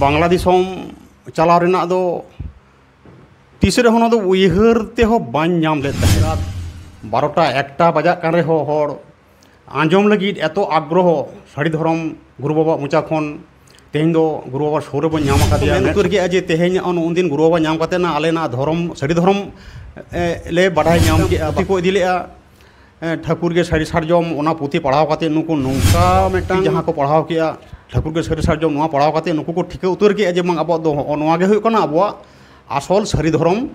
ᱵᱟᱝᱞᱟ ᱫᱤᱥᱚᱢ ᱪᱟᱞᱟᱣ ᱨᱮᱱᱟᱜ ᱫᱚ ᱛᱤᱥ ᱨᱮᱦᱚᱸ ᱚᱱᱟ ᱫᱚ ᱩᱭᱦᱟᱹᱨ ᱛᱮᱦᱚᱸ ᱵᱟᱹᱧ ᱧᱟᱢ ᱞᱮᱫ ᱛᱟᱦᱮᱸᱫ ᱵᱟᱨᱚᱴᱟ ᱮᱠᱴᱟ ᱵᱟᱡᱟᱜ ᱠᱟᱱ ᱨᱮᱦᱚᱸ ᱦᱚᱲ ᱟᱸᱡᱚᱢ ᱞᱟᱹᱜᱤᱫ ᱮᱛᱚ ᱟᱜᱽᱨᱚᱦᱚ ᱥᱟᱹᱨᱤ ᱫᱷᱚᱨᱚᱢ ᱜᱩᱨᱩ ᱵᱟᱵᱟ ᱢᱚᱪᱟ ᱠᱷᱚᱱ ᱛᱮᱦᱮᱧ ᱫᱚ ᱜᱩᱨᱩ ᱵᱟᱵᱟ ᱥᱩᱨ ᱨᱮᱵᱚᱱ ᱧᱟᱢ ᱟᱠᱟᱫᱮᱭᱟ ᱢᱮᱱ ᱩᱛᱟᱹᱨ ᱜᱮ ᱡᱮ ᱛᱮᱦᱮᱧ ᱩᱱᱫᱤᱱ ᱜᱩᱨᱩ ᱵᱟᱵᱟ ᱧᱟᱢ ᱠᱟᱛᱮ ᱱᱟ ᱟᱞᱮᱱᱟᱜ ᱫᱷᱚᱨᱚᱢ ᱥᱟᱹᱨᱤ ᱫᱷᱚᱨᱚᱢ ᱞᱮ ᱵᱟᱰᱟᱭ ᱧᱟᱢ ᱠᱮᱜᱼᱟ ᱵᱟᱠᱚ ᱤᱫᱤ ᱞᱮᱜᱼᱟ ठाकुर के सारी सारजम पुथी पढ़ाव नुकू नौका मिट्टा जहाँ को पढ़ाव किया ᱴᱷᱟᱹᱠᱩᱨᱜᱮ ᱥᱟᱹᱨᱤ ᱥᱟᱨᱡᱚᱢ ᱱᱚᱣᱟ ᱯᱟᱲᱟᱣ ᱠᱟᱛᱮ ᱱᱩᱠᱩ ᱠᱚ ᱴᱷᱤᱠᱟᱹ ᱩᱛᱟᱹᱨ ᱠᱮᱜᱼᱟ ᱡᱮ ᱵᱟᱝ ᱟᱵᱚᱣᱟᱜ ᱫᱚ ᱱᱚᱜᱼᱚ ᱱᱚᱣᱟ ᱜᱮ ᱦᱩᱭᱩᱜ ᱠᱟᱱᱟ ᱟᱵᱚᱣᱟᱜ ᱟᱥᱚᱞ ᱥᱟᱹᱨᱤ ᱫᱷᱚᱨᱚᱢ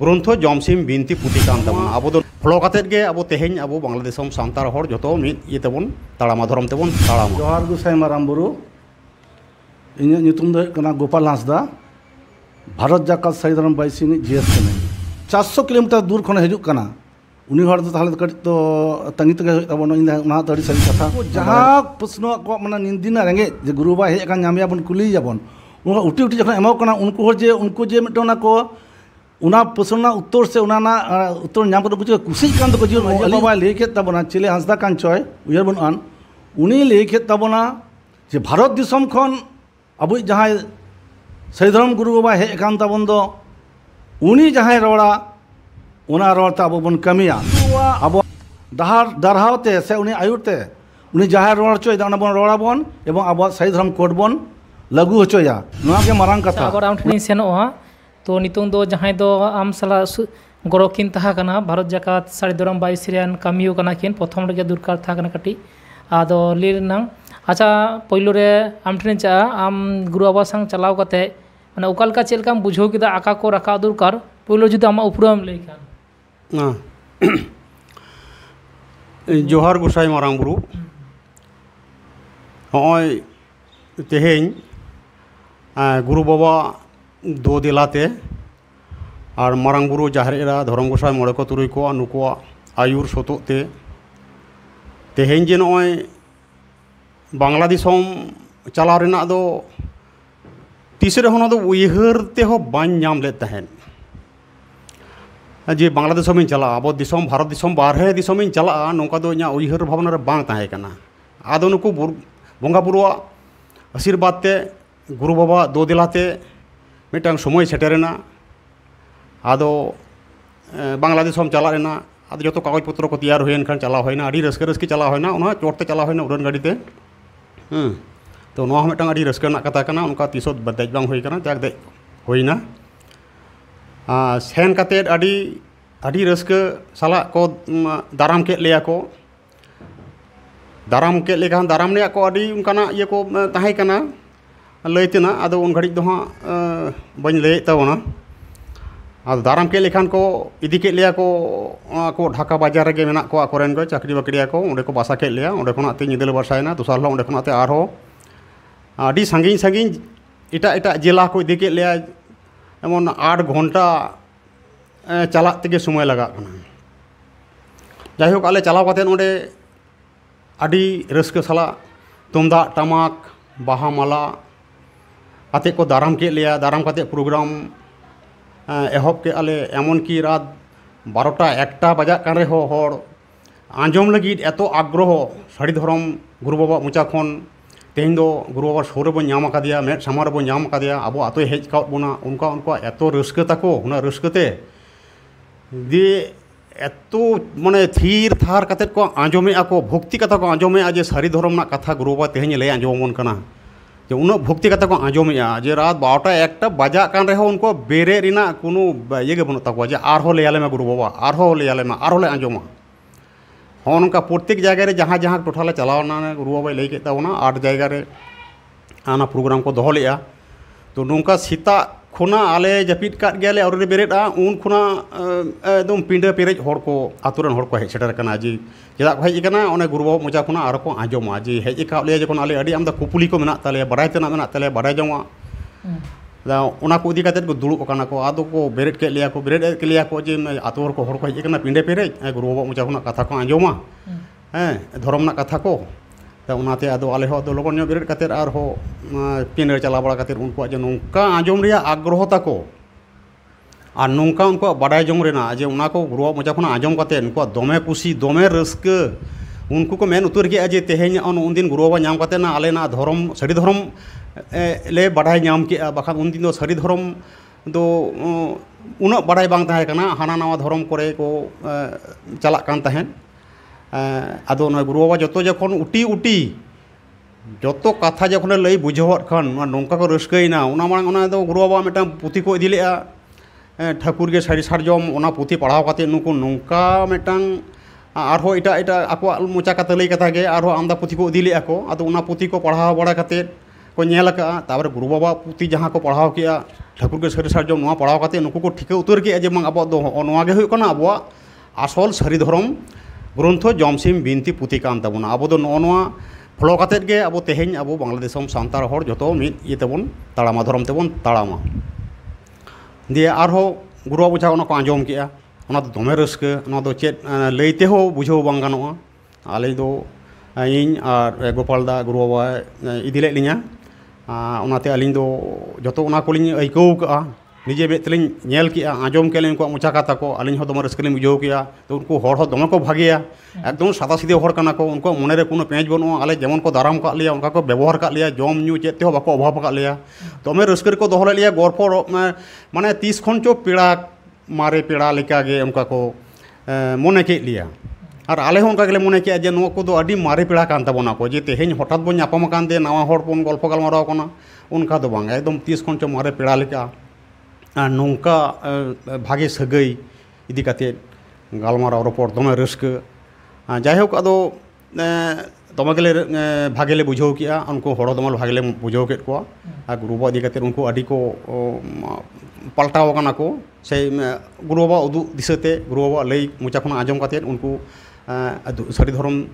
ᱜᱨᱚᱱᱛᱷᱚ ᱡᱚᱢᱥᱤᱢ ᱵᱤᱱᱛᱤ ᱯᱩᱛᱷᱤ ᱠᱟᱱ ᱛᱟᱵᱚᱱᱟ ᱟᱵᱚ ᱫᱚ ᱯᱷᱚᱞᱚ ᱠᱟᱛᱮᱫ ᱜᱮ ᱟᱵᱚ ᱛᱮᱦᱮᱧ ᱟᱵᱚ ᱵᱟᱝᱞᱟ ᱫᱤᱥᱚᱢ ᱥᱟᱱᱛᱟᱲ ᱦᱚᱲ ᱡᱚᱛᱚ ᱢᱤᱫ ᱤᱭᱟᱹ ᱛᱮᱵᱚᱱ ᱛᱟᱲᱟᱢᱟ ᱫᱷᱚᱨᱚᱢ ᱛᱮᱵᱚᱱ ᱛᱟᱲᱟᱢᱟ ᱡᱚᱦᱟᱨ ᱜᱳᱥᱟᱭ ᱢᱟᱨᱟᱝ ᱵᱩᱨᱩ ᱤᱧᱟᱹᱜ ᱧᱩᱛᱩᱢ ᱫᱚ ᱦᱩᱭᱩᱜ ᱠᱟᱱᱟ ᱜᱳᱯᱟᱞ ᱦᱟᱸᱥᱫᱟ ᱵᱷᱟᱨᱚᱛ ᱡᱟᱠᱟᱛ ᱥᱟᱹᱨᱤ ᱫᱷᱚᱨᱚᱢ ᱵᱟᱭᱥᱤ ᱨᱤᱱᱤᱡ ᱡᱤᱭᱮᱥ ᱠᱟᱹᱱᱟᱹᱧ ᱪᱟᱨᱥᱚ ᱠᱤᱞᱳᱢᱤᱴᱟᱨ ᱫᱩᱨ ᱠᱷᱚᱱᱮ ᱦᱤᱡᱩᱜ ᱠᱟᱱᱟ ᱩᱱᱤ ᱦᱚᱲ ᱫᱚ ᱛᱟᱦᱞᱮ ᱠᱟᱹᱴᱤᱡ ᱫᱚ ᱛᱟᱺᱜᱤ ᱛᱮᱜᱮ ᱦᱩᱭᱩᱜ ᱛᱟᱵᱚᱱᱟ ᱤᱧ ᱚᱱᱟ ᱫᱚ ᱟᱹᱰᱤ ᱥᱟᱹᱨᱤ ᱠᱟᱛᱷᱟ ᱡᱟᱦᱟᱸ ᱯᱨᱚᱥᱱᱚ ᱟᱠᱚᱣᱟᱜ ᱢᱟᱱᱮ ᱱᱤᱱᱫᱤᱱᱟ ᱨᱮᱸᱜᱮᱡ ᱡᱮ ᱜᱩᱨᱩ ᱵᱟᱵᱟ ᱦᱮᱡ ᱟᱠᱟᱱ ᱧᱟᱢᱮᱭᱟᱵᱚᱱ ᱠᱩᱞᱤᱭᱮᱭᱟᱵᱚᱱ ᱩᱱᱠᱩ ᱩᱴᱤ ᱩᱴᱤ ᱡᱚᱠᱷᱚᱱ ᱮᱢᱚᱜ ᱠᱟᱱᱟ ᱩᱱᱠᱩ ᱦᱚᱸ ᱡᱮ ᱩᱱᱠᱩ ᱡᱮ ᱢᱤᱫᱴᱟᱝ ᱚᱱᱟ ᱠᱚ ᱚᱱᱟ ᱯᱨᱚᱥᱱᱚ ᱨᱮᱱᱟᱜ ᱩᱛᱛᱚᱨ ᱥᱮ ᱚᱱᱟ ᱨᱮᱱᱟᱜ ᱩᱛᱛᱚᱨ ᱧᱟᱢ ᱠᱟᱛᱮ ᱠᱩᱪᱷᱩ ᱠᱩᱥᱤᱜ ᱠᱟᱱ ᱛᱟᱠᱚ ᱡᱤᱭᱚᱱ ᱟᱡ ᱵᱟᱵᱟᱭ ᱞᱟᱹᱭ ᱠᱮᱫ ᱛᱟᱵᱚᱱᱟ ᱪᱮᱞᱮ ᱦᱟᱸᱥᱫᱟ ᱠᱟᱱ ᱪᱚᱭ ᱩᱭᱦᱟᱹᱨ ᱵᱟᱹᱱᱩᱜᱼᱟᱱ ᱩᱱᱤ ᱞᱟᱹᱭ ᱠᱮᱫ ᱛᱟᱵᱚᱱᱟ ᱡᱮ ᱵᱷᱟᱨᱚᱛ ᱫᱤᱥᱚᱢ ᱠᱷᱚᱱ ᱟᱵᱚᱭᱤᱡ ᱡᱟᱦᱟᱸᱭ ᱥᱟᱹᱨᱤ ᱫᱷᱚᱨᱚᱢ ᱜᱩᱨᱩ ᱵᱟᱵᱟᱭ ᱦᱮᱡ ᱟᱠᱟᱱ ᱛᱟᱵᱚᱱ ᱫᱚ ᱩᱱᱤ ᱡᱟᱦᱟᱸᱭ ᱨᱚᱲᱟ ᱚᱱᱟ ᱨᱚᱲᱛᱮ ᱟᱵᱚ ᱵᱚᱱ ᱠᱟᱹᱢᱤᱭᱟ ᱟᱵᱚ ᱰᱟᱦᱟᱨ ᱫᱟᱨᱦᱟᱣᱛᱮ ᱥᱮ ᱩᱱᱤ ᱟᱹᱭᱩᱨᱛᱮ ᱩᱱᱤ ᱡᱟᱦᱟᱸᱭ ᱨᱚᱲ ᱦᱚᱪᱚᱭᱮᱫᱟ ᱚᱱᱟ ᱵᱚᱱ ᱨᱚᱲ ᱟᱵᱚᱱ ᱮᱵᱚᱝ ᱟᱵᱚᱣᱟᱜ ᱥᱟᱹᱨᱤ ᱫᱷᱚᱨᱚᱢ ᱠᱳᱰ ᱵᱚᱱ ᱞᱟᱹᱜᱩ ᱦᱚᱪᱚᱭᱟ ᱱᱚᱣᱟ ᱜᱮ ᱢᱟᱨᱟᱝ ᱠᱟᱛᱷᱟ ᱟᱵᱟᱨ ᱟᱢ ᱴᱷᱮᱱᱤᱧ ᱥᱮᱱᱚᱜᱼᱟ ᱛᱚ ᱱᱤᱛᱚᱝ ᱫᱚ ᱡᱟᱦᱟᱸᱭ ᱫᱚ ᱟᱢ ᱥᱟᱞᱟᱜ ᱜᱚᱨᱚᱠᱤᱱ ᱛᱟᱦᱮᱸ ᱠᱟᱱᱟ ᱵᱷᱟᱨᱚᱛ ᱡᱟᱠᱟᱛ ᱥᱟᱹᱨᱤ ᱫᱷᱚᱨᱚᱢ ᱵᱟᱭᱤᱥ ᱨᱮᱭᱟᱜ ᱠᱟᱹᱢᱤᱭᱚ ᱠᱟᱱᱟ ᱠᱤᱱ ᱯᱨᱚᱛᱷᱚᱢ ᱨᱮᱜᱮ ᱫᱚᱨᱠᱟᱨ ᱛᱟᱦᱮᱸ ᱠᱟᱱᱟ ᱠᱟᱹᱴᱤᱡ ᱟᱫᱚ ᱞᱟᱹᱭ ᱨᱮᱱᱟᱝ ᱟᱪᱪᱷᱟ ᱯᱳᱭᱞᱳ ᱨᱮ ᱟᱢ ᱴᱷᱮᱱᱤᱧ ᱪᱟᱜᱼᱟ ᱟᱢ ᱜᱩᱨᱩ ᱵᱟᱵᱟ ᱥᱟᱶ ᱪᱟᱞᱟᱣ ᱠᱟᱛᱮ ᱢᱟᱱᱮ ᱚᱠᱟ ᱞᱮᱠᱟ ᱪᱮᱫ ᱞᱮᱠᱟᱢ ᱵᱩᱡᱷᱟᱹᱣ ᱠᱮᱫᱟ ᱟᱠᱟ ᱠᱚ ᱨᱟᱠᱟᱵ ᱫᱚᱨᱠᱟর ᱯᱳᱭᱞᱳ ᱡᱩᱫᱤ ᱟᱢᱟᱜ ᱩᱯᱨᱩᱢᱮᱢ ᱞᱟᱹᱭ ᱠᱷᱟᱱ ᱡᱚᱦᱟᱨ ᱜᱚᱥᱟᱭ ᱢᱟᱨᱟᱝ ᱵᱩᱨᱩ ᱱᱚᱜᱼᱚᱭ ᱛᱮᱦᱮᱧ ᱜᱩᱨᱩ ᱵᱟᱵᱟ ᱫᱳ ᱫᱮᱞᱟᱛᱮ ᱟᱨ ᱢᱟᱨᱟᱝ ᱵᱩᱨᱩ ᱡᱟᱦᱮᱨ ᱮᱨᱟ ᱫᱷᱚᱨᱚᱢ ᱜᱚᱥᱟᱭ ᱢᱚᱬᱮ ᱠᱚ ᱛᱩᱨᱩᱭ ᱠᱚᱣᱟᱜ ᱱᱩᱠᱩᱣᱟᱜ ᱟᱹᱭᱩᱨ ᱥᱚᱛᱚᱜ ᱛᱮ ᱛᱮᱦᱮᱧ ᱡᱮ ᱱᱚᱜᱼᱚᱭ ᱵᱟᱝᱞᱟ ᱫᱤᱥᱚᱢ ᱪᱟᱞᱟᱣ ᱨᱮᱱᱟᱜ ᱫᱚ ᱛᱤᱥ ᱨᱮᱦᱚᱸ ᱚᱱᱟ ᱫᱚ ᱩᱭᱦᱟᱹᱨ ᱛᱮᱦᱚᱸ ᱵᱟᱹᱧ ᱧᱟᱢ ᱞᱮᱫ ᱛᱟᱦᱮᱸᱫ जे बांग्लादेश में चला अब भारत दिसम चला नोका दो तो इना उयहर भावना रे बांग आशीर्वाद ते गुरु बाबा दो दिलाते मिटंग समय सेटेना आदो बांग्लादेश में चला रेना तो कागज पत्र को तैयार होएन चला होना अडी रसके रसके चला चोटते चला होना उड़न गाड़ी हम्म, तो नोहा मिटंग कथा उनका तीस बदज बांग दज होना ᱥᱮᱱ ᱠᱟᱛᱮᱫ ᱟᱹᱰᱤ ᱟᱹᱰᱤ ᱨᱟᱹᱥᱠᱟᱹ ᱥᱟᱞᱟᱜ ᱠᱚ ᱫᱟᱨᱟᱢ ᱠᱮᱫ ᱞᱮᱭᱟ ᱠᱚ ᱫᱟᱨᱟᱢ ᱠᱮᱫ ᱞᱮᱠᱷᱟᱱ ᱫᱟᱨᱟᱢ ᱨᱮᱭᱟᱜ ᱠᱚ ᱟᱹᱰᱤ ᱚᱱᱠᱟᱱᱟᱜ ᱤᱭᱟᱹ ᱠᱚ ᱛᱟᱦᱮᱸ ᱠᱟᱱᱟ ᱞᱟᱹᱭ ᱛᱮᱱᱟᱜ ᱟᱫᱚ ᱩᱱ ᱜᱷᱟᱹᱲᱤᱡ ᱫᱚ ᱦᱟᱸᱜ ᱵᱟᱹᱧ ᱞᱟᱹᱭᱮᱫ ᱛᱟᱵᱚᱱᱟ ᱟᱫᱚ ᱫᱟᱨᱟᱢ ᱠᱮᱫ ᱞᱮᱠᱷᱟᱱ ᱠᱚ ᱤᱫᱤ ᱠᱮᱫ ᱞᱮᱭᱟ ᱠᱚ ᱠᱚ ঢাᱠᱟ ᱵᱟᱡᱟᱨ ᱨᱮᱜᱮ ᱢᱮᱱᱟᱜ ᱠᱚᱣᱟ ᱟᱠᱚᱨᱮᱱ ᱠᱚ ᱪᱟᱹᱠᱨᱤ ᱵᱟᱹᱠᱨᱤᱭᱟᱠᱚ ᱚᱸᱰᱮ ᱠᱚ ᱵᱟᱥᱟ ᱠᱮᱫ ᱞᱮᱭᱟ ᱚᱸᱰᱮ ᱠᱷᱚᱱᱟᱜ ᱛᱮ ᱧᱤᱫᱟᱹᱞᱮ ᱵᱟᱥᱟᱭᱮᱱᱟ ᱫᱚᱥᱟᱨ ᱦᱤᱞᱳᱜ ᱚᱸᱰᱮ ᱠᱷᱚᱱᱟᱜ ᱛᱮ ᱟᱨᱦᱚᱸ ᱟᱹᱰᱤ ᱥᱟᱺᱜᱤᱧ ᱥᱟᱺᱜᱤᱧ ᱮᱴᱟᱜ ᱮᱴᱟᱜ ᱡᱮᱞᱟ ᱠᱚ ᱤᱫᱤ ᱠᱮᱫ ᱞᱮᱭᱟ एमन आठ घंटा चलाते के समय लगा जैक आले चलाव नोडे साला रस्क सला तुमदा टमाक बाहा माला आते को दाराम के लिया दाराम का प्रोग्राम एहब के आले एमन की रात बारोटा एकटा बजा कर रहे हो लगी एतो आग्रह साड़ी धरम गुरु बाबा मुचा खन तेन दो गुरु बाबा शोर बो नाम कदिया मेट सामान बो नाम कदिया अब आतो हेज का बोना उनका उनका एतो रस्के तको उना रस्कते दे एतो माने थीर थार कते को आंजोमे आको भक्ति कथा को आंजोमे आज सारी धर्म ना कथा गुरु बाबा तेहन ले आंजोमन कना ᱡᱮ ᱩᱱᱟᱹᱜ ᱵᱷᱚᱠᱛᱤ ᱠᱟᱛᱮ ᱠᱚ ᱟᱸᱡᱚᱢᱮᱜᱼᱟ ᱡᱮ ᱨᱟᱛ ᱵᱟᱨᱚᱴᱟ ᱮᱠᱴᱟ ᱵᱟᱡᱟᱜ ᱠᱟᱱ ᱨᱮᱦᱚᱸ ᱩᱱᱠᱩ ᱵᱮᱨᱮᱫ ᱨᱮᱱᱟᱜ ᱠᱳᱱᱳ ᱤᱭᱟᱹ ᱜᱮ ᱵᱟᱹᱱᱩᱜ ᱛᱟᱠᱚᱣᱟ ᱡᱮ ᱟᱨᱦᱚᱸ ᱞᱟᱹᱭᱟᱞᱮ ᱢᱮ ᱜᱩᱨᱩ ᱵᱟᱵᱟ ᱟᱨᱦᱚᱸ ᱞᱟᱹᱭᱟᱞᱮ ᱢᱮ ᱟᱨᱦᱚᱸ ᱞᱮ ᱟᱸᱡᱚᱢᱟ ᱦᱚᱸ ᱱᱚᱝᱠᱟ ᱯᱨᱚᱛᱮᱠ ᱡᱟᱭᱜᱟ ᱨᱮ ᱡᱟᱦᱟᱸ ᱡᱟᱦᱟᱸ ᱴᱚᱴᱷᱟ ᱞᱮ ᱪᱟᱞᱟᱣᱱᱟ ᱨᱩᱣᱟᱹ ᱵᱟᱭ ᱞᱟᱹᱭ ᱠᱮᱫ ᱛᱟᱵᱚᱱᱟ ᱟᱴ ᱡᱟᱭᱜᱟ ᱨᱮ ᱚᱱᱟ ᱯᱨᱳᱜᱨᱟᱢ ᱠᱚ ᱫᱚᱦᱚ ᱞᱮᱜᱼᱟ ᱛᱚ ᱱᱚᱝᱠᱟ ᱥᱮᱛᱟᱜ ᱠᱷᱚᱱᱟᱜ ᱟᱞᱮ ᱡᱟᱹᱯᱤᱫ ᱠᱟᱜ ᱜᱮᱭᱟᱞᱮ ᱟᱹᱣᱨᱤ ᱞᱮ ᱵᱮᱨᱮᱫᱼᱟ ᱩᱱ ᱠᱷᱚᱱᱟᱜ ᱮᱠᱫᱚᱢ ᱯᱤᱸᱰᱟᱹ ᱯᱮᱨᱮᱡ ᱦᱚᱲ ᱠᱚ ᱟᱛᱳ ᱨᱮᱱ ᱦᱚᱲ ᱠᱚ ᱦᱮᱡ ᱥᱮᱴᱮᱨ ᱟᱠᱟᱱᱟ ᱡᱮ ᱪᱮᱫᱟᱜ ᱠᱚ ᱦᱮᱡ ᱟᱠᱟᱱᱟ ᱚᱱᱮ ᱜᱩᱨᱩ ᱵᱟᱵᱟ ᱢᱚᱪᱟ ᱠᱷᱚᱱᱟᱜ ᱟᱨᱚ ᱠᱚ ᱟᱸᱡᱚᱢᱟ ᱡᱮ ᱦᱮᱡ ᱟᱠᱟᱫ ᱞᱮᱭᱟ ᱡᱚᱠᱷᱚᱱ ᱟᱞᱮ ᱟᱹᱰᱤ ᱟᱢᱫᱟ ᱠᱩᱯᱞᱤ ᱠᱚ ᱢᱮᱱᱟᱜ ᱛᱟᱞᱮᱭᱟ ᱵᱟᱰᱟᱭ ᱛᱮᱱᱟᱜ ᱢᱮᱱᱟᱜ ᱛᱟᱞᱮᱭᱟ ᱵᱟᱰᱟᱭ ᱡᱚᱝᱟᱜ ᱠᱚ ᱤᱫᱤ ᱠᱟᱛᱮᱫ ᱠᱚ ᱫᱩᱲᱩᱵ ᱟᱠᱟᱱᱟ ᱠᱚ ᱟᱫᱚ ᱠᱚ ᱵᱮᱨᱮᱫ ᱠᱮᱫ ᱞᱮᱭᱟ ᱠᱚ ᱵᱮᱨᱮᱫ ᱠᱮᱫ ᱞᱮᱭᱟ ᱠᱚ ᱡᱮ ᱟᱛᱳ ᱦᱚᱲ ᱠᱚ ᱦᱚᱲ ᱠᱚ ᱦᱮᱡ ᱟᱠᱟᱱᱟ ᱯᱤᱸᱰᱟᱹ ᱯᱮᱨᱮᱡ ᱜᱩᱨᱩ ᱵᱟᱵᱟᱣᱟᱜ ᱢᱚᱪᱟ ᱠᱷᱚᱱᱟᱜ ᱠᱟᱛᱷᱟ ᱠᱚ ᱟᱸᱡᱚᱢᱟ ᱦᱮᱸ ᱫᱷᱚᱨᱚᱢ ᱨᱮᱱᱟᱜ ᱠᱟᱛᱷᱟ ᱠᱚ ᱛᱚ ᱚᱱᱟᱛᱮ ᱟᱫᱚ ᱟᱞᱮ ᱦᱚᱸ ᱟᱫᱚ ᱞᱚᱜᱚᱱ ᱧᱚᱜ ᱵᱮᱨᱮᱫ ᱠᱟᱛᱮᱫ ᱟᱨᱦᱚᱸ ᱯᱤᱸᱰᱟᱹ ᱪᱟᱞᱟᱣ ᱵᱟᱲᱟ ᱠᱟᱛᱮᱫ ᱩᱱᱠᱩᱣᱟᱜ ᱡᱮ ᱱᱚᱝᱠᱟ ᱟᱸᱡᱚᱢ ᱨᱮᱭᱟᱜ ᱟᱜᱽᱨᱚᱦᱚ ᱛᱟᱠᱚ ᱟᱨ ᱱᱚᱝᱠᱟ ᱩᱱᱠᱩᱣᱟᱜ ᱵᱟᱰᱟᱭ ᱡᱚᱝ ᱨᱮᱱᱟᱜ ᱡᱮ ᱚᱱᱟ ᱠᱚ ᱜᱩᱨᱩᱣᱟᱜ ᱢᱚᱪᱟ ᱠᱷᱚᱱᱟᱜ ᱟᱸᱡᱚᱢ ᱠᱟᱛᱮᱫ ᱩᱱᱠᱩᱣᱟᱜ ᱫᱚᱢᱮ ᱠᱩᱥᱤ ᱫᱚᱢᱮ ᱨᱟᱹᱥᱠᱟᱹ ᱩᱱᱠᱩ ᱠᱚ ᱢᱮᱱ ᱩᱛᱟᱹᱨ ᱠᱮᱜᱼᱟ ᱡᱮ ᱛᱮᱦᱮᱧ ᱩᱱᱫᱤᱱ ᱜᱩᱨᱩ ᱵᱟᱵᱟ ᱧᱟᱢ ᱠᱟᱛᱮᱫ ᱟᱞᱮ ᱱᱚᱣᱟ ᱫᱷᱚᱨᱚᱢ ᱥᱟᱹᱨᱤ ᱫᱷᱚᱨᱚᱢ ᱞᱮ ᱵᱟᱰᱟᱭ ᱧᱟᱢ ᱠᱮᱜᱼᱟ ᱵᱟᱠᱷᱟᱱ ᱩᱱᱫᱤᱱ ᱫᱚ ᱥᱟᱹᱨᱤ ᱫᱷᱚᱨᱚᱢ ᱫᱚ ᱩᱱᱟᱹᱜ ᱵᱟᱰᱟᱭ ᱵᱟᱝ ᱛᱟᱦᱮᱸ ᱠᱟᱱᱟ ᱦᱟᱱᱟ ᱱᱟᱣᱟ ᱫᱷᱚᱨᱚᱢ ᱠᱚᱨᱮ ᱠᱚ ᱪᱟᱞᱟᱜ ᱠᱟᱱ ᱛᱟᱦᱮᱸᱫ ᱟᱫᱚ ᱚᱱᱟ ᱜᱩᱨᱩ ᱵᱟᱵᱟ ᱡᱚᱛᱚ ᱡᱚᱠᱷᱚᱱ ᱩᱴᱤ ᱩᱴᱤ ᱡᱚᱛᱚ ᱠᱟᱛᱷᱟ ᱡᱚᱠᱷᱚᱱᱮ ᱞᱟᱹᱭ ᱵᱩᱡᱷᱟᱹᱣᱟᱫ ᱠᱷᱟᱱ ᱱᱚᱝᱠᱟ ᱠᱚ ᱨᱟᱹᱥᱠᱟᱹᱭᱮᱱᱟ ᱚᱱᱟ ᱢᱟᱲᱟᱝ ᱚᱱᱟ ᱫᱚ ᱜᱩᱨᱩ ᱵᱟᱵᱟ ᱢᱤᱫᱴᱟᱝ ᱯᱩᱛᱷᱤ ᱠᱚ ᱤᱫᱤ ᱞᱮᱜᱼᱟ ᱴᱷᱟᱹᱠᱩᱨ ᱜᱮ ᱥᱟᱹᱨᱤ ᱥᱟᱨᱡᱚᱢ ᱚᱱᱟ ᱯᱩᱛᱷᱤ ᱯᱟᱲᱦᱟᱣ ᱠᱟᱛᱮᱫ ᱱᱩᱠᱩ ᱱᱚᱝᱠᱟ ᱢᱤᱫᱴᱟᱝ ᱟᱨᱦᱚᱸ ᱮᱴᱟᱜ ᱮᱴᱟᱜ ᱟᱠᱚᱣᱟᱜ ᱢᱚᱪᱟ ᱠᱟᱛᱮ ᱞᱟᱹᱭ ᱠᱟᱛᱷᱟ ᱜᱮ ᱟᱨᱦᱚᱸ ᱟᱢᱫᱟ ᱯᱩᱛᱷᱤ ᱠᱚ ᱤᱫᱤ ᱞᱮᱜᱼᱟ ᱠᱚ ᱟᱫᱚ ᱚᱱᱟ ᱯᱩᱛᱷᱤ ᱠᱚ ᱯᱟᱲᱦᱟᱣ ᱵᱟᱲᱟ ᱠᱟᱛᱮᱫ को तर गुरु बाबा पुती जहाँ को पढ़ाव के ठाकुर के सारी सार्जम पढ़ाते नुक को ठीक उतर के अब आसल सारी धरम ग्रंथ जमसिम बिन्ती पुती काबना अब नवा फलो करते अब तेहन अब हर जो मीदेब तड़ामा धरम तेब तड़ामा दिए और गुरु बुझा को आजम के दमे रहा चेद लैते हो बुझे बागाना आलो इन गोपाल दा गुरु बाबा इदी लेना ᱚᱱᱟᱛᱮ ᱟᱹᱞᱤᱧ ᱫᱚ ᱡᱚᱛᱚ निजे मेद तेल नल के आजम के उनको मोचा कथा अली दमे रस्क बुझे के तो उनको दमे को भागे एकदम सादा सीधे हरकना को उनको मनरे को पेज बनू आले जेमन को दाराम का लिया उनका को व्यवहार का लिया जम नु चेते हो बाको अभाव का लिया दमे रस्क को दोहले लिया माने तीस खन पेड़ा मारे पेड़ा लेका उनका को मने के लिया ᱟᱨ ᱟᱞᱮ ᱦᱚᱸ ᱚᱱᱠᱟ ᱜᱮᱞᱮ ᱢᱚᱱᱮ ᱠᱮᱜᱼᱟ ᱡᱮ ᱱᱚᱣᱟ ᱠᱚᱫᱚ ᱟᱹᱰᱤ ᱢᱟᱨᱮ ᱯᱮᱲᱟ ᱠᱟᱱ ᱛᱟᱵᱚᱱᱟ ᱠᱚ ᱡᱮ ᱛᱮᱦᱮᱧ ᱦᱚᱴᱟᱛ ᱵᱚᱱ ᱧᱟᱯᱟᱢ ᱟᱠᱟᱱ ᱛᱮ ᱱᱟᱣᱟ ᱦᱚᱲ ᱵᱚᱱ ᱜᱚᱞᱯᱚ ᱜᱟᱞᱢᱟᱨᱟᱣ ᱠᱟᱱᱟ ᱚᱱᱠᱟ ᱫᱚ ᱵᱟᱝ ᱮᱠᱫᱚᱢ ᱛᱤᱥ ᱠᱷᱚᱱ ᱪᱚ ᱢᱟᱨᱮ ᱯᱮᱲᱟ ᱞᱮᱠᱟ ᱟᱨ ᱱᱚᱝᱠᱟ ᱵᱷᱟᱜᱮ ᱥᱟᱹᱜᱟᱹᱭ ᱤᱫᱤ ᱠᱟᱛᱮᱫ ᱜᱟᱞᱢᱟᱨᱟᱣ ᱨᱚᱯᱚᱲ ᱫᱚᱢᱮ ᱨᱟᱹᱥᱠᱟᱹ ᱡᱟᱭᱦᱳᱠ ᱟᱫᱚ ᱫᱚᱢᱮ ᱜᱮᱞᱮ ᱵᱷᱟᱜᱮ ᱞᱮ ᱵᱩᱡᱷᱟᱹᱣ ᱠᱮᱜᱼᱟ ᱩᱱᱠᱩ ᱦᱚᱲ ᱫᱚᱢᱮ ᱵᱷᱟᱜᱮ ᱞᱮ ᱵᱩᱡᱷᱟᱹᱣ ᱠᱮᱫ ᱠᱚᱣᱟ ᱟᱨ ᱜᱩᱨᱩ ᱵᱟᱵᱟ ᱤᱫᱤ ᱠᱟᱛᱮᱫ ᱩᱱᱠᱩ ᱟᱹᱰᱤ ᱠᱚ ᱯᱟᱞᱴᱟᱣ ᱠᱟᱱᱟ ᱠᱚ ᱥᱮ ᱜᱩᱨᱩ ᱵᱟᱵᱟ ᱩᱫᱩᱜ ᱫᱤᱥᱟᱹᱛᱮ ᱜᱩᱨᱩ ᱵᱟᱵᱟ ᱞᱟᱹᱭ ᱢᱚᱪᱟ ᱠᱷᱚᱱᱟᱜ ᱟᱸᱡᱚᱢ ᱠᱟᱛᱮᱫ ᱩᱱᱠᱩ ᱥᱟᱹᱨᱤ ᱫᱷᱚᱨᱚᱢ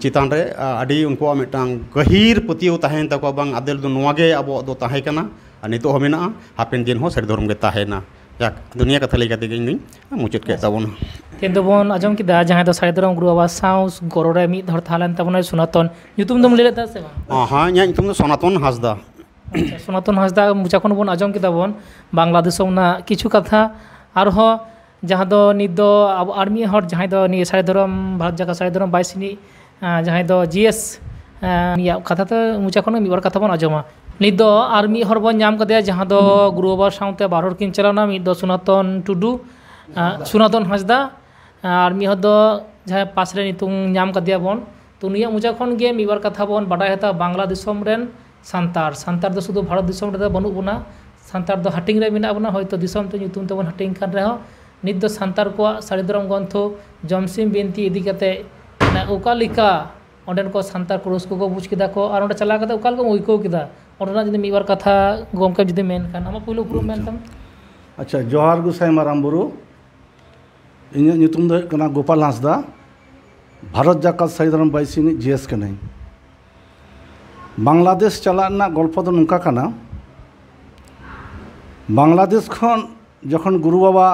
ᱪᱮᱛᱟᱱ ᱨᱮ ᱟᱹᱰᱤ ᱩᱱᱠᱩᱣᱟᱜ ᱢᱤᱫᱴᱟᱝ ᱜᱟᱹᱦᱤᱨ ᱯᱟᱹᱛᱭᱟᱹᱣ ᱛᱟᱦᱮᱸᱭᱮᱱ ᱛᱟᱠᱚᱣᱟ ᱵᱟᱝ ᱟᱫᱮᱞ ᱫᱚ ᱱᱚᱣᱟᱜᱮ ᱟᱵᱚᱣᱟᱜ ᱫᱚ ᱛᱟᱦᱮᱸ ᱠᱟᱱᱟ ᱟᱨ ᱱᱤᱛᱚᱜ ᱦᱚᱸ ᱢᱮᱱᱟᱜᱼᱟ ᱦᱟᱯᱮᱱ ᱫᱤᱱ ᱦᱚᱸ ᱥᱟᱹᱨᱤ ᱫᱷᱚᱨᱚᱢ ᱜᱮ ᱛᱟᱦᱮᱱᱟ ᱡᱟᱠ ᱟᱫᱚ ᱱᱤᱭᱟᱹ ᱠᱟᱛᱷᱟ ᱞᱟᱹᱭ ᱠᱟᱛᱮ ᱜᱮ ᱤᱧ ᱢᱩᱪᱟᱹᱫ ᱠᱮᱫ ᱛᱟᱵᱚᱱᱟ ᱛᱮᱦᱮᱧ ᱫᱚᱵᱚᱱ ᱟᱸᱡᱚᱢ ᱠᱮᱫᱟ ᱡᱟᱦᱟᱸᱭ ᱫᱚ ᱥᱟᱹᱨᱤ ᱫᱷᱚᱨᱚᱢ ᱜᱩᱨᱩ ᱵᱟᱵᱟ ᱥᱟᱶ ᱜᱚᱨᱚ ᱨᱮ ᱢᱤᱫ ᱦᱚᱲ ᱛᱟᱦᱮᱸ ᱞᱮᱱ ᱛᱟᱵᱚᱱᱟᱭ ᱥᱚᱱᱟᱛᱚᱱ ᱧᱩᱛᱩᱢ ᱫᱚᱢ ᱞᱟᱹᱭ ᱞᱮᱫᱟ ᱥᱮ ᱵᱟᱝ ᱦᱮᱸ ᱤᱧᱟᱹᱜ ᱧᱩᱛᱩᱢ ᱫᱚ ᱥᱚᱱᱟᱛᱚᱱ ᱦᱟᱸᱥᱫᱟ ᱥᱚᱱᱟᱛᱚᱱ ᱦᱟᱸᱥᱫᱟ ᱢᱩᱪᱟ ᱠᱷᱚᱱ ᱵᱚᱱ ᱟᱸᱡᱚᱢ ᱠᱮᱫᱟ ᱵᱚᱱ ᱵᱟᱝᱞᱟ ᱫᱤᱥᱚᱢ ᱨᱮᱱᱟᱜ ᱠᱤᱪᱷᱩ ᱠᱟᱛᱷᱟ ᱟᱨᱦᱚᱸ ᱡᱟᱦᱟᱸ ᱫᱚ ᱱᱤᱛ ᱫᱚ ᱟᱵᱚ ᱟᱨ ᱢᱤᱫ ᱦᱚᱲ ᱡᱟᱦᱟᱸᱭ ᱫᱚ ᱱᱤᱭᱟᱹ ᱥᱟᱲᱮ ᱫᱷᱚᱨᱚᱢ ᱵᱷᱟᱨᱚᱛ ᱡᱟᱠᱟᱛ ᱥᱟᱲᱮ ᱫᱷᱚᱨᱚᱢ ᱵᱟᱭ ᱥᱤᱱᱤ ᱡᱟᱦᱟᱸᱭ ᱫᱚ ᱡᱤ ᱮᱥ ᱱᱤᱭᱟᱹ ᱠᱟᱛᱷᱟ ᱛᱮ ᱢᱩᱪᱟ ᱠᱷᱚᱱ ᱢᱤᱫ ᱵᱟᱨ ᱠᱟᱛᱷᱟ ᱵᱚᱱ ᱟᱸᱡᱚᱢᱟ ᱱᱤᱛ ᱫᱚ ᱟᱨ ᱢᱤᱫ ᱦᱚᱲ ᱵᱚᱱ ᱧᱟᱢ ᱠᱟᱫᱮᱭᱟ ᱡᱟᱦᱟᱸ ᱫᱚ ᱜᱩᱨᱩ ᱵᱟᱵᱟ ᱥᱟᱶᱛᱮ ᱵᱟᱨ ᱦᱚᱲ ᱠᱤᱱ ᱪᱟᱞᱟᱣᱱᱟ ᱢᱤᱫ ᱫᱚ ᱥᱚᱱᱟᱛᱚᱱ ᱴᱩᱰᱩ ᱥᱚᱱᱟᱛᱚᱱ ᱦᱟᱸᱥᱫᱟ ᱟᱨ ᱢᱤᱫ ᱦᱚᱲ ᱫᱚ ᱡᱟᱦᱟᱸᱭ ᱯᱟᱥᱨᱮ ᱱᱤᱛᱚᱝ ᱧᱟᱢ ᱠᱟᱫᱮᱭᱟ ᱵᱚᱱ ᱛᱚ ᱱᱤᱭᱟᱹ ᱢᱩᱪᱟ ᱠᱷᱚᱱ ᱜᱮ ᱢᱤᱫ ᱵᱟᱨ ᱠᱟᱛᱷᱟ ᱵᱚᱱ ᱵᱟᱰᱟᱭ ᱦᱟᱛᱟᱣᱟ ᱵᱟᱝᱞᱟ ᱫᱤᱥᱚᱢ ᱨᱮᱱ ᱥᱟᱱᱛᱟᱲ ᱥᱟᱱᱛᱟᱲ ᱫᱚ ᱥᱩᱫᱷᱩ ᱵᱷᱟᱨᱚᱛ ᱫᱤᱥᱚᱢ ᱨᱮᱫᱚ ᱵᱟᱹᱱᱩᱜ ᱵᱚᱱᱟ ᱥᱟᱱᱛᱟᱲ ᱫᱚ ᱦᱟᱹᱴᱤᱧ ᱨᱮ ᱢᱮᱱᱟᱜ ᱵᱚᱱᱟ ᱦᱚᱭᱛᱳ ᱫᱤᱥᱚᱢ ᱛᱮ ᱧᱩᱛᱩᱢ ᱛᱮᱵᱚᱱ ᱦᱟᱹᱴᱤᱧ ᱠᱟᱱ ᱨᱮᱦᱚᱸ ᱱᱤᱛ ᱫᱚ ᱥᱟᱱᱛᱟᱲ ᱠᱚᱣᱟᱜ ᱥᱟᱹᱨᱤ ᱫᱷᱚᱨᱚᱢ ᱜᱨᱚᱱᱛᱷᱚ ᱡᱚᱢᱥᱤᱢ ᱵᱤᱱᱛᱤ ᱤᱫᱤ ᱠᱟᱛᱮ ᱚᱠᱟ ᱞᱮᱠᱟ ᱚᱸᱰᱮᱱ ᱠᱚ ᱥᱟᱱᱛᱟᱲ ᱠᱚ ᱨᱟᱹᱥᱠᱟᱹ ᱠᱚ ᱵᱩᱡᱽ ᱠᱮᱫᱟ ᱠᱚ ᱟᱨ ᱚᱸᱰᱮ ᱪᱟᱞᱟᱣ ᱠᱟᱛᱮ ᱚᱠᱟ ᱞᱮᱠᱟᱢ ᱟᱹᱭᱠᱟᱹᱣ ᱠᱮᱫᱟ ᱚᱸᱰᱮᱱᱟᱜ ᱡᱩᱫᱤ ᱢᱤᱫ ᱵᱟᱨ ᱠᱟᱛᱷᱟ ᱜᱚᱢᱠᱮ ᱡᱩᱫᱤ ᱢᱮᱱ ᱠᱷᱟᱱ ᱟᱢᱟᱜ ᱯᱩᱭᱞᱩ ᱩᱯᱨᱩᱢ ᱢᱮᱱ ᱛᱟᱢ ᱟᱪᱪᱷᱟ ᱡᱚᱦᱟᱨ ᱜᱩᱥᱟᱭ ᱢᱟᱨᱟᱝ ᱵᱩᱨᱩ ᱤᱧᱟᱹᱜ ᱧᱩᱛᱩᱢ ᱫᱚ ᱦᱩᱭᱩᱜ ᱠᱟᱱᱟ ᱜᱳᱯᱟᱞ ᱦᱟᱸᱥᱫᱟ ᱵᱷᱟᱨᱚᱛ ᱡᱟᱠᱟᱛ ᱥᱟᱹᱨᱤ ᱫᱷᱚᱨᱚᱢ ᱵᱟᱭᱥᱤ ᱨᱤᱱᱤᱡ ᱡᱤᱭᱮᱥ ᱠᱟᱹᱱᱟᱹᱧ ᱵᱟᱝᱞᱟᱫᱮᱥ ᱪᱟᱞᱟᱜ ᱨᱮᱱᱟᱜ ᱜᱚᱞᱯᱚ ᱫᱚ ᱱᱚᱝᱠᱟ ᱠᱟᱱᱟ ᱵᱟᱝᱞᱟᱫᱮᱥ ᱠᱷᱚᱱ ᱡᱚᱠᱷᱚᱱ ᱜᱩᱨᱩ ᱵᱟᱵᱟ